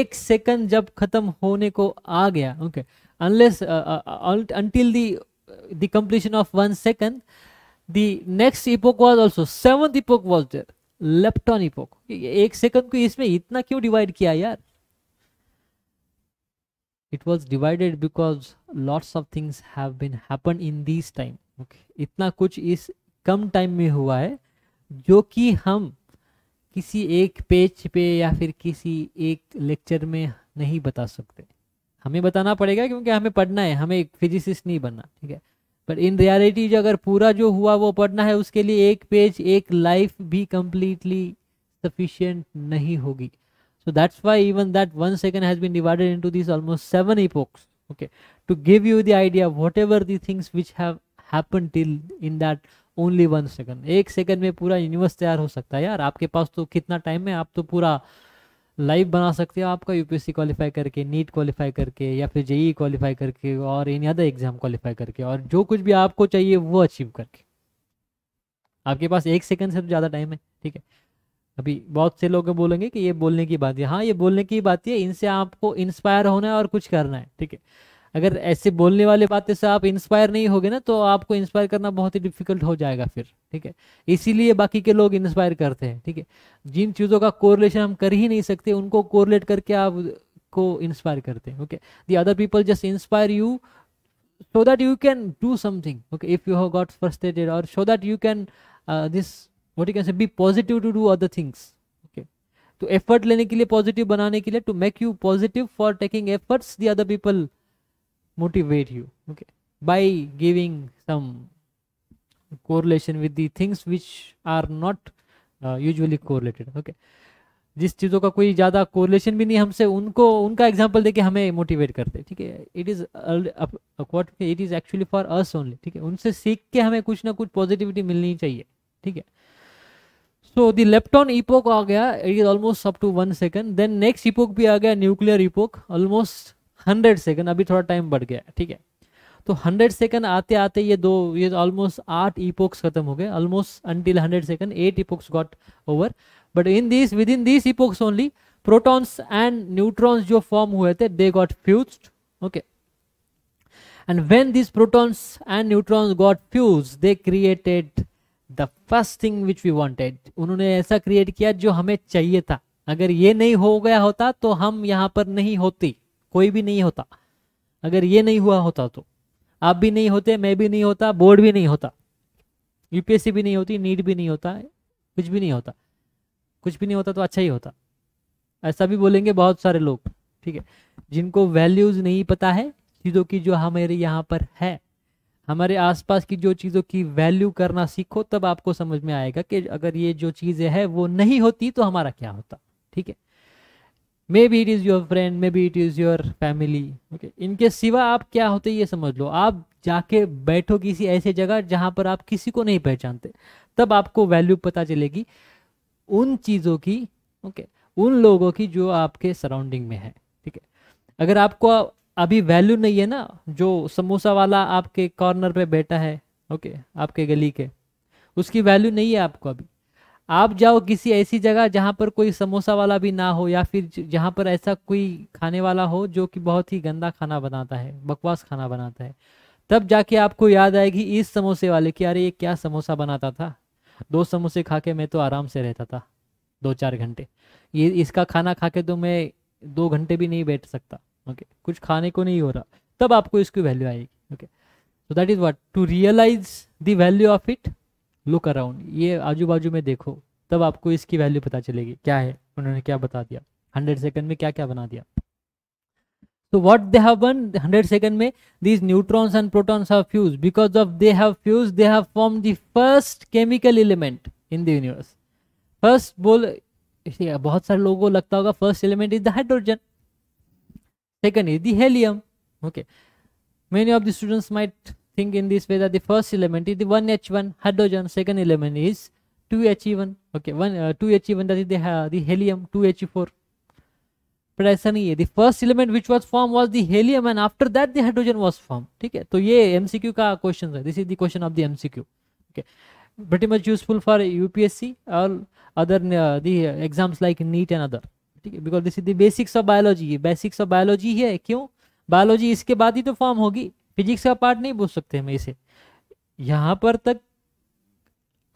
एक सेकंड जब खत्म होने को आ गया okay okay. unless uh, uh, uh, until the the completion of one second the next epoch was also seventh epoch was there lepton epoch एक second को इसमें इतना क्यों डिवाइड किया यार it was divided because lots of things have been happen in this time okay इतना कुछ इस कम टाइम में हुआ है जो कि हम किसी एक पेज पे या फिर किसी एक लेक्चर में नहीं बता सकते हमें बताना पड़ेगा क्योंकि हमें पढ़ना है हमें एक फिजिसिस्ट नहीं बनना ठीक है पर इन रियलिटी जो अगर पूरा जो हुआ वो पढ़ना है उसके लिए एक पेज एक लाइफ भी कंप्लीटली सफिशियंट नहीं होगी so that's why even that one second has been divided in this almost seven epochs okay to give you the idea whatever things which happen till in that only one second एक second में पूरा universe तैयार हो सकता है यार आपके पास तो कितना टाइम है आप तो पूरा लाइव बना सकते हो आपका यूपीएससी क्वालिफाई करके नीट क्वालिफाई करके या फिर जेई क्वालिफाई e e करके और एनी अदर एग्जाम क्वालिफाई करके और जो कुछ भी आपको चाहिए वो अचीव करके आपके पास एक सेकंड से तो ज़्यादा टाइम है ठीक है अभी बहुत से लोग बोलेंगे कि ये बोलने की बात है हाँ ये बोलने की बात है इनसे आपको इंस्पायर होना है और कुछ करना है ठीक है अगर ऐसे बोलने वाले बातें से आप इंस्पायर नहीं होगे ना तो आपको इंस्पायर करना बहुत ही डिफिकल्ट हो जाएगा फिर ठीक है इसीलिए बाकी के लोग इंस्पायर करते हैं ठीक है जिन चीज़ों का कोरिलेशन हम कर ही नहीं सकते उनको कोरिलेट करके आप को इंस्पायर करते हैं okay the other people just inspire you so that you can do something okay if you have got frustrated और so that you can this what you can say be positive to do other things तो effort लेने के लिए positive बनाने के लिए to make you positive for taking efforts the other people motivate you okay by giving some correlation with the things which are not uh, usually correlated okay जिस चीज़ों का कोई ज़्यादा कोरिलेशन भी नहीं हमसे उनको उनका एग्जांपल देके हमें मोटिवेट करते ठीक है it is what it is actually for us only ठीक है उनसे सीख के हमें कुछ ना कुछ पॉजिटिविटी मिलनी चाहिए ठीक है सो द लेप्टॉन इपोक आ गया it is almost up to one second then next epoch भी आ गया nuclear epoch almost hundred second अभी थोड़ा टाइम बढ़ गया ठीक है तो हंड्रेड सेकेंड आते आते ये दो ये ऑलमोस्ट आठ इपोक्स खत्म हो गए almost until hundred second eight epochs got over but in this within this epochs only protons and neutrons जो फॉर्म हुए थे they got fuse okay and when this protons and neutrons got fuse they created the first thing which we wanted उन्होंने ऐसा create किया जो हमें चाहिए था अगर ये नहीं हो गया होता तो हम यहां पर नहीं होती कोई भी नहीं होता अगर ये नहीं हुआ होता तो आप भी नहीं होते मैं भी नहीं होता बोर्ड भी नहीं होता यूपीएससी भी नहीं होती नीट भी नहीं होता कुछ भी नहीं होता कुछ भी नहीं होता तो अच्छा ही होता ऐसा भी बोलेंगे बहुत सारे लोग ठीक है जिनको वैल्यूज़ नहीं पता है चीज़ों की जो हमारे यहाँ पर है हमारे आसपास की जो चीज़ों की वैल्यू करना सीखो तब आपको समझ में आएगा कि अगर ये जो चीज़ें है वो नहीं होती तो हमारा क्या होता ठीक है maybe it is your friend maybe it is your family okay इनके सिवा आप क्या होते ये समझ लो आप जाके बैठो किसी ऐसे जगह जहाँ पर आप किसी को नहीं पहचानते तब आपको वैल्यू पता चलेगी उन चीज़ों की ओके okay, उन लोगों की जो आपके सराउंडिंग में है ठीक है अगर आपको अभी वैल्यू नहीं है ना जो समोसा वाला आपके कॉर्नर पे बैठा है ओके okay, आपके गली के उसकी वैल्यू नहीं है आपको अभी आप जाओ किसी ऐसी जगह जहाँ पर कोई समोसा वाला भी ना हो या फिर जहाँ पर ऐसा कोई खाने वाला हो जो कि बहुत ही गंदा खाना बनाता है बकवास खाना बनाता है तब जाके आपको याद आएगी इस समोसे वाले की अरे ये क्या समोसा बनाता था दो समोसे खा के मैं तो आराम से रहता था दो चार घंटे ये इसका खाना खा के तो मैं दो घंटे भी नहीं बैठ सकता ओके कुछ खाने को नहीं हो रहा तब आपको इसकी वैल्यू आएगी okay so that is what to realise the value of it look around ये आजू बाजू में देखो तब आपको इसकी वैल्यू पता चलेगी क्या है उन्होंने क्या बता दिया हंड्रेड सेकेंड में क्या क्या बना दिया तो what they have been hundred second में these neutrons and protons fuse because of they have fuse they have form the first chemical element in the universe first बोल बहुत सारे लोगों को लगता होगा first element is the hydrogen second is the helium okay many of the students might think in this way that the first element is the 1H1 hydrogen, second element is 2He1. Okay, one uh, 2He1 that is the, uh, the helium 2He4. But ऐसा नहीं है the first element which was formed was the helium and after that the hydrogen was formed. ठीक है तो ये MCQ का question है. This is the question of the MCQ. Okay, pretty much useful for UPSC or other uh, the exams like NEET and other. Okay. because this is the basics of biology. Basics of biology here. Why? Biology इसके बाद ही तो form होगी physics का part नहीं बोल सकते हम इसे यहाँ पर तक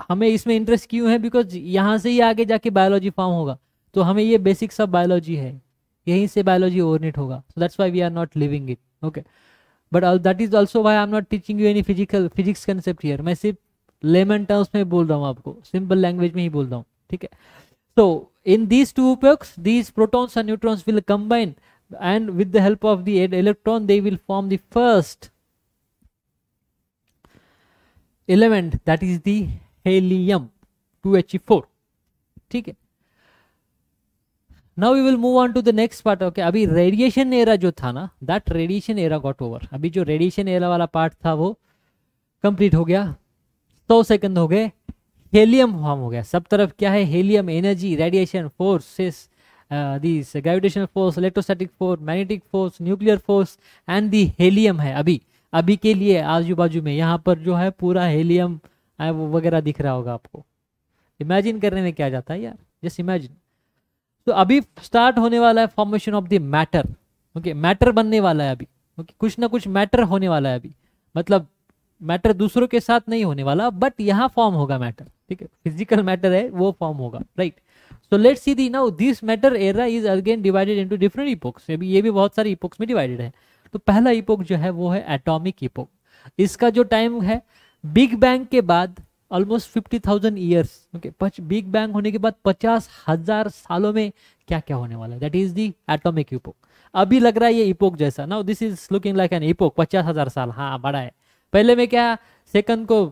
हमें इसमें इंटरेस्ट क्यों है बिकॉज यहाँ से ही आगे जाके बायोलॉजी फॉर्म होगा तो हमें ये बेसिक सब बायोलॉजी है यहीं से बायोलॉजी ओरनेट होगा so that's why we are not living it okay but that is also why I am not teaching you any physical physics concept here मैं सिर्फ लेमन टर्म्स में बोल रहा हूँ आपको सिंपल लैंग्वेज में ही बोल रहा हूँ ठीक है सो इन दीज टू उपयोग्स these protons and neutrons will combine and with the help of the e- electron they will form the first element that is the helium 2He4 ठीक है now you will move on to the next part okay अभी radiation era जो था ना that radiation era got over अभी जो radiation era वाला part था वो कंप्लीट हो गया सौ तो सेकंड हो गए हेलियम फॉर्म हो गया सब तरफ क्या है helium energy radiation forces uh, these uh, gravitational force electrostatic force magnetic force nuclear force and the helium है अभी अभी के लिए आजू बाजू में यहाँ पर जो है पूरा हेलियम uh, वगैरह दिख रहा होगा आपको इमेजिन करने में क्या जाता है यार जस्ट इमेजिन तो अभी स्टार्ट होने वाला है formation of the matter okay matter बनने वाला है अभी ओके कुछ ना कुछ मैटर होने वाला है अभी मतलब मैटर दूसरों के साथ नहीं होने वाला बट यहाँ फॉर्म होगा मैटर ठीक है फिजिकल मैटर है वो फॉर्म होगा right so let's see the now this matter era is again divided into different epochs अभी ये भी बहुत सारे इपोक्स में डिवाइडेड है तो पहला इपोक जो है वो है atomic इपोक इसका जो टाइम है बिग बैंग के बाद almost fifty thousand years okay big bang होने के बाद पचास हजार सालों में क्या क्या होने वाला है that is the atomic epoch अभी लग रहा है ये इपोक जैसा now this is looking like an epoch पचास हजार साल हाँ बड़ा है पहले में क्या सेकंड को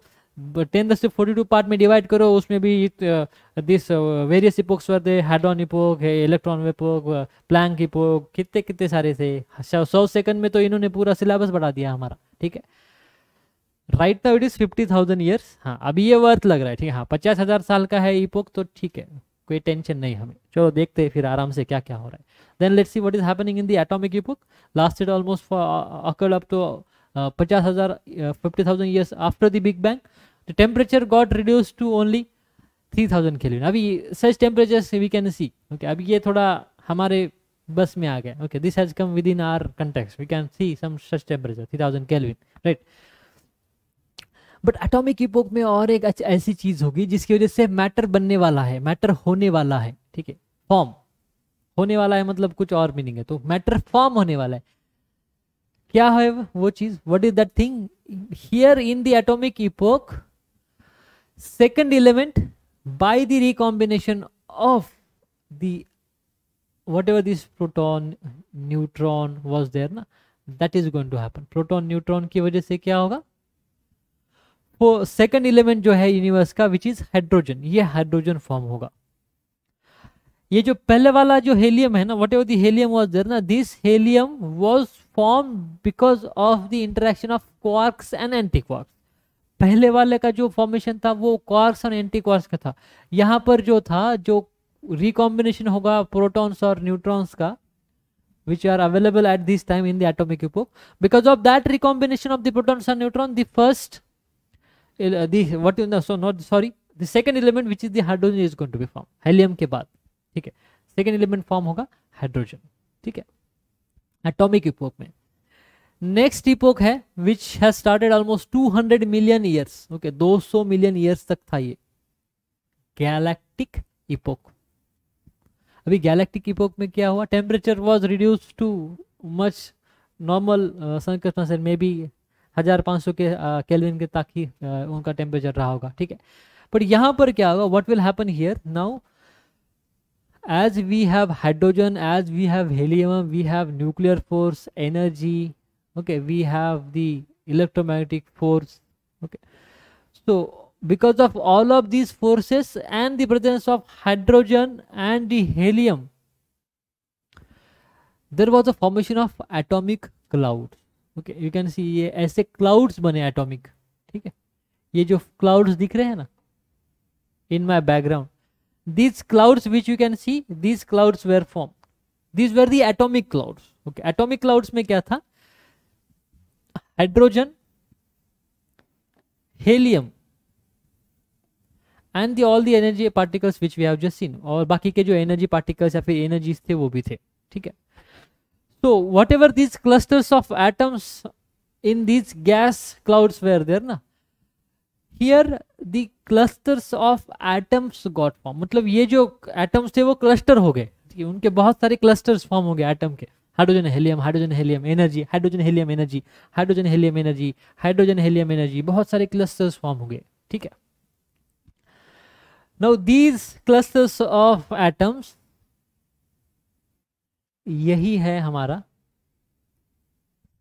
टेन दस फोर्टी टू पार्ट में डिवाइड करो उसमें भी this various epochs were the hadron epoch electron epoch Planck epoch कितने कितने सारे थे सौ सेकंड में तो इन्होंने पूरा सिलेबस बढ़ा दिया हमारा ठीक है right now it is fifty thousand years हाँ अभी ये वर्थ लग रहा है ठीक है हाँ पचास हजार साल का है इपोक तो ठीक है कोई टेंशन नहीं हमें चलो देखते हैं फिर आराम से क्या क्या हो रहा है then let's see what is happening in the atomic epoch last it almost occurred up to Uh, पचास हजार fifty thousand years after the big bang the temperature got reduce to only three thousand kelvin अभी such temperatures we can see okay अभी ये थोड़ा हमारे बस में आ गया ओके this has come with in our context we can see some such temperature three thousand kelvin right but atomic epoch में और एक ऐसी चीज होगी जिसकी वजह से मैटर बनने वाला है मैटर होने वाला है ठीक है फॉर्म होने वाला है मतलब कुछ और मीनिंग है तो मैटर फॉर्म होने वाला है क्या है वो चीज what is that thing here in the atomic epoch second element by the recombination of whatever this proton neutron was there ना that is going to happen proton neutron की वजह से क्या होगा वो सेकंड एलिमेंट जो है universe का विच इज हाइड्रोजन ये हाइड्रोजन फॉर्म होगा ये जो पहले वाला जो हेलियम है ना whatever the helium was there ना this helium was form because of the interaction of quarks and anti quarks पहले वाले का जो फॉर्मेशन था वो क्वार्क्स और एंटी क्वार्क्स का था यहां पर जो था जो रिकॉम्बिनेशन होगा प्रोटॉन्स और न्यूट्रॉन्स का which are available at this time in the atomic epoch because of that recombination of the protons and neutron the first what in so not sorry the second element which is the hydrogen is gone to be form helium के बाद ठीक है second element form होगा hydrogen ठीक है atomic epoch में next epoch है which has started almost 200 million years okay 200 million years तक था ये गैलेक्टिक इपोक अभी गैलेक्टिक इपोक में क्या हुआ temperature was reduce too much normal sun condensate maybe हज़ार पांच सौ के केल्विन के ताकि उनका टेम्परेचर रहा होगा ठीक है बट यहां पर क्या होगा what will happen here now as we have hydrogen as we have helium we have nuclear force energy okay we have the electromagnetic force okay so because of all of these forces and the presence of hydrogen and the helium there was a formation of atomic cloud okay you can see ये ऐसे clouds बने atomic ठीक है ये जो clouds दिख रहे हैं ना in my background these clouds which you can see these clouds were formed these were the atomic clouds okay atomic clouds में क्या था hydrogen helium and the all the energy particles which we have just seen और बाकी के जो energy particles या फिर energies थे वो भी थे ठीक है so whatever these clusters of atoms in these gas clouds were there na here the clusters of atoms got form मतलब ये जो एटम्स थे वो क्लस्टर हो गए उनके बहुत सारे क्लस्टर्स फॉर्म हो गए एटम के hydrogen helium hydrogen helium energy hydrogen helium energy hydrogen helium energy hydrogen helium energy बहुत सारे क्लस्टर्स फॉर्म हो गए ठीक है now these clusters of atoms यही है हमारा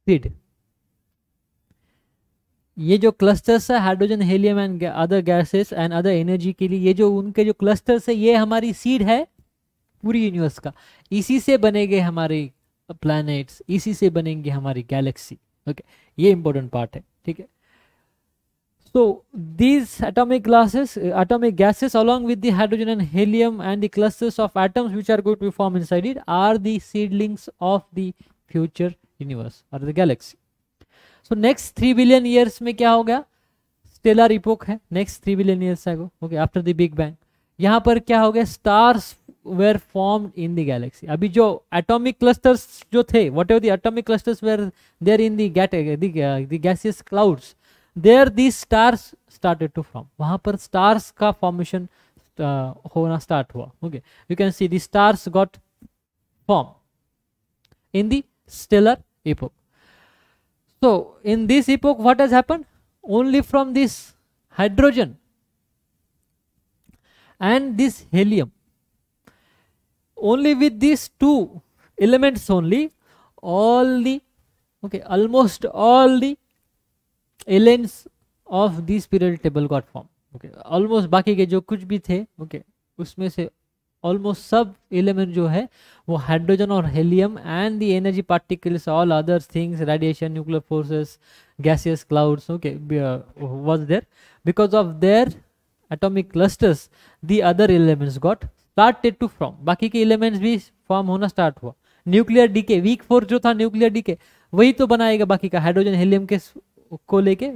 सीड ये जो क्लस्टर्स है hydrogen helium and other gases and other energy के लिए ये जो उनके जो क्लस्टर्स है ये हमारी सीड है पूरी यूनिवर्स का इसी से बनेंगे हमारे प्लैनेट्स इसी से बनेंगे हमारी गैलेक्सी ओके ये इंपॉर्टेंट पार्ट है ठीक है so these atomic gases atomic gases along with hydrogen and helium and the clusters of atoms which are good to form in it are seedlings of the future universe or the galaxy so next three billion years में क्या हो गया stellar epoch है next three billion years okay after the big bang यहाँ पर क्या हो गया stars were form in the galaxy अभी जो एटॉमिक क्लस्टर्स जो थे whatever the atomic clusters were there in the gaseous clouds there the stars started to form वहाँ पर स्टार्स का फॉर्मेशन uh, होना स्टार्ट हुआ okay you can see the stars got form in the stellar epoch So in this epoch what has happened? Only from this hydrogen and this helium. Only with these two elements only all the okay almost all the elements of this periodic table got formed. okay almost baki ke jo kuch bhi the okay, usme se almost सब element जो है वो hydrogen और helium and the energy particles all other things radiation nuclear forces gaseous clouds okay was there because of their atomic clusters the other elements got started to form बाकी के elements भी form होना start हुआ nuclear DK week four जो था nuclear DK वही तो बनाएगा बाकी का हाइड्रोजन हेलियम के को लेके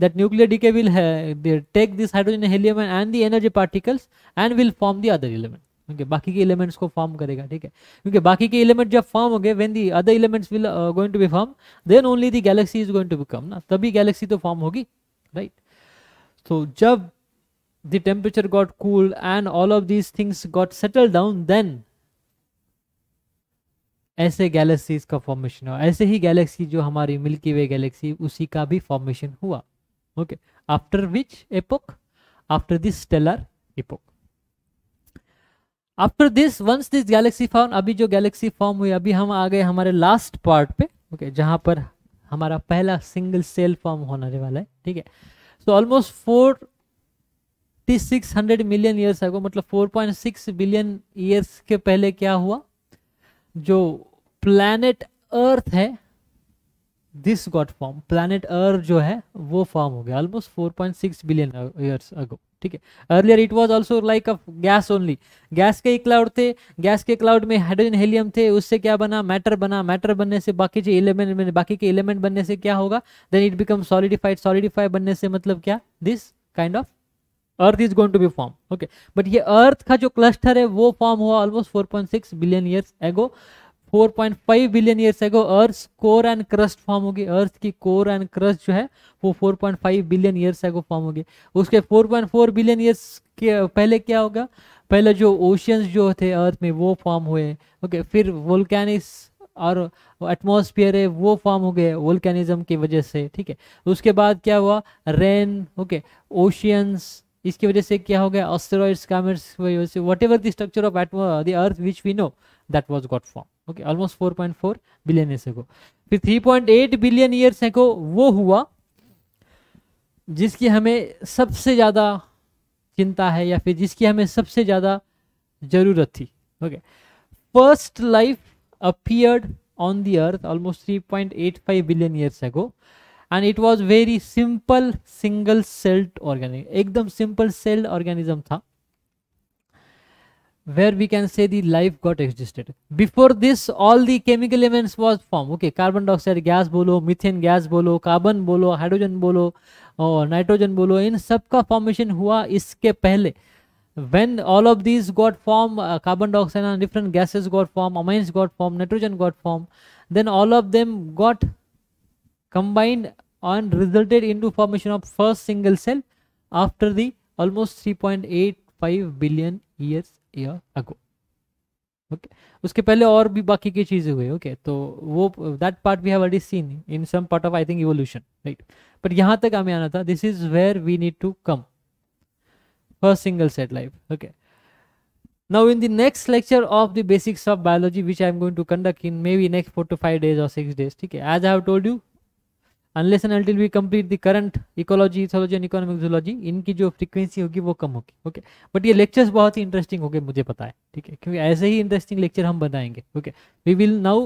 that nuclear decay will take this hydrogen helium and the energy particles and will form the other element okay बाकी के एलिमेंट्स को फॉर्म करेगा ठीक है क्योंकि बाकी के एलिमेंट जब फॉर्म होंगे when the other elements will going to be form then only the galaxy is going to become ना तभी गैलेक्सी तो फॉर्म होगी राइट सो जब the temperature got cool and all of these things got settle down then ऐसे galaxies का formation हुआ ऐसे ही Galaxy जो हमारी मिल्की वे गैलेक्सी उसी का भी फॉर्मेशन हुआ okay after which epoch after this stellar epoch after this once this galaxy form अभी जो गैलेक्सी फॉर्म हुई अभी हम आ गए हमारे लास्ट पार्ट पे ओके okay, जहां पर हमारा पहला सिंगल सेल फॉर्म होने वाला है ठीक है so almost forty six hundred million years है मतलब four point six billion years के पहले क्या हुआ जो प्लैनेट अर्थ है this got form planet earth जो है वो फॉर्म हो गया ऑलमोस्ट 4.6 बिलियन ईयर्स अगो ठीक है earlier it was also like a gas only gas के क्लाउड थे गैस के क्लाउड में हाइड्रोजन हेलियम थे उससे क्या बना मैटर बना मैटर बनने से बाकी जो एलिमेंट बाकी के एलिमेंट बनने से क्या होगा then it become solidified solidify बनने से मतलब क्या this kind of earth is going to be form okay but ये अर्थ का जो क्लस्टर है वो फॉर्म हुआ ऑलमोस्ट 4.6 बिलियन ईयर्स एगो 4.5 बिलियन ईयर्स है earth core and crust form होगी अर्थ की कोर एंड क्रस्ट जो है वो 4.5 बिलियन ईयर्स है फॉर्म होगी उसके 4.4 बिलियन ईयर्स के पहले क्या होगा पहले जो ओशियंस जो थे अर्थ में वो फॉर्म हुए ओके फिर वोल्कैनिस और एटमोसफियर है वो फॉर्म हो गए वोल्कैनिज्म की वजह से ठीक है उसके बाद क्या हुआ रेन ओके ओशियंस इसकी वजह से क्या हो गया asteroids comets whatever the structure of एटमो द which we know that was got form okay almost four point four billion year को फिर एट बिलियन ईयर है को वो हुआ जिसकी हमें सबसे ज्यादा चिंता है या फिर जिसकी हमें सबसे ज्यादा जरूरत थी okay first life appeared on the earth almost three point eight five billion years है and it was very simple single celled organic एकदम सिंपल सेल्ड ऑर्गेनिज्म था where we can say the life got existed before this all the chemical elements was formed okay carbon dioxide gas bolo methane gas bolo carbon bolo hydrogen bolo or nitrogen, bolo. In सब formation hua. Iske pehle, when all of these got formed uh, carbon dioxide and different gases got formed amines got formed nitrogen got formed then all of them got combined and resulted into formation of first single cell after the almost 3.85 billion years year ago okay उसके पहले और भी बाकी की चीज़ें हुई okay तो वो that part we have already seen in some part of I think evolution right पर यहाँ तक हमें आना था this is where we need to come first single cell life okay now in the next lecture of the basics of biology which i am going to conduct in maybe next 4 to 5 days or 6 days okay as i have told you unless and एल we complete the current ecology ethology and economic zoology इनकी जो frequency होगी वो कम होगी okay but ये lectures बहुत ही interesting होंगे मुझे पता है ठीक है क्योंकि ऐसे ही इंटरेस्टिंग लेक्चर हम बनाएंगे okay we will now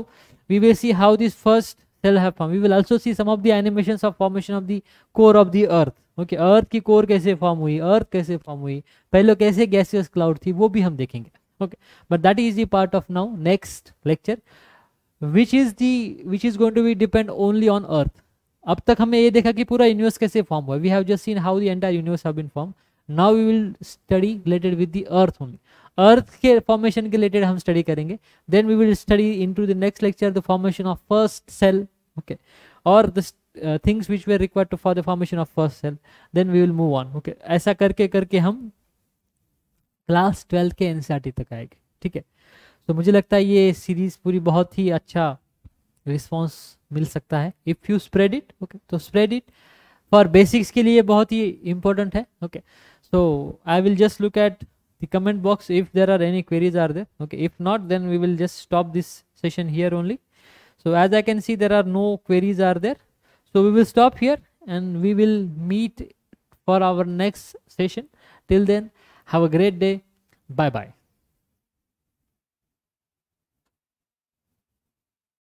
we will see how this first cell have form we will also see some of the animation of formation of the core of the earth okay earth की core कैसे form हुई अर्थ कैसे form हुई पहले कैसे gaseous cloud थी वो भी हम देखेंगे okay but that is the part of now next lecture which is the which is going to be depend only on earth अब तक हमने ये देखा कि पूरा यूनिवर्स कैसे फॉर्म हुआ we have just seen how the entire universe have been form now we will study related with the earth only earth के फॉर्मेशन के रिलेटेड हम स्टडी करेंगे then we will study in to the next lecture the formation of first cell okay और the things which way to for the formation of first cell then we will move on okay ऐसा करके करके हम class twelfth के N e तक आएंगे ठीक है तो मुझे लगता है ये सीरीज़ पूरी बहुत ही अच्छा रिस्पॉन्स मिल सकता है if you spread it okay तो स्प्रेड इट फॉर बेसिक्स के लिए बहुत ही इंपॉर्टेंट है okay so I will just look at the comment box if there are any queries are there okay if not then we will just stop this session here only so as I can see there are no queries are there so we will stop here and we will meet for our next session till then have a great day bye bye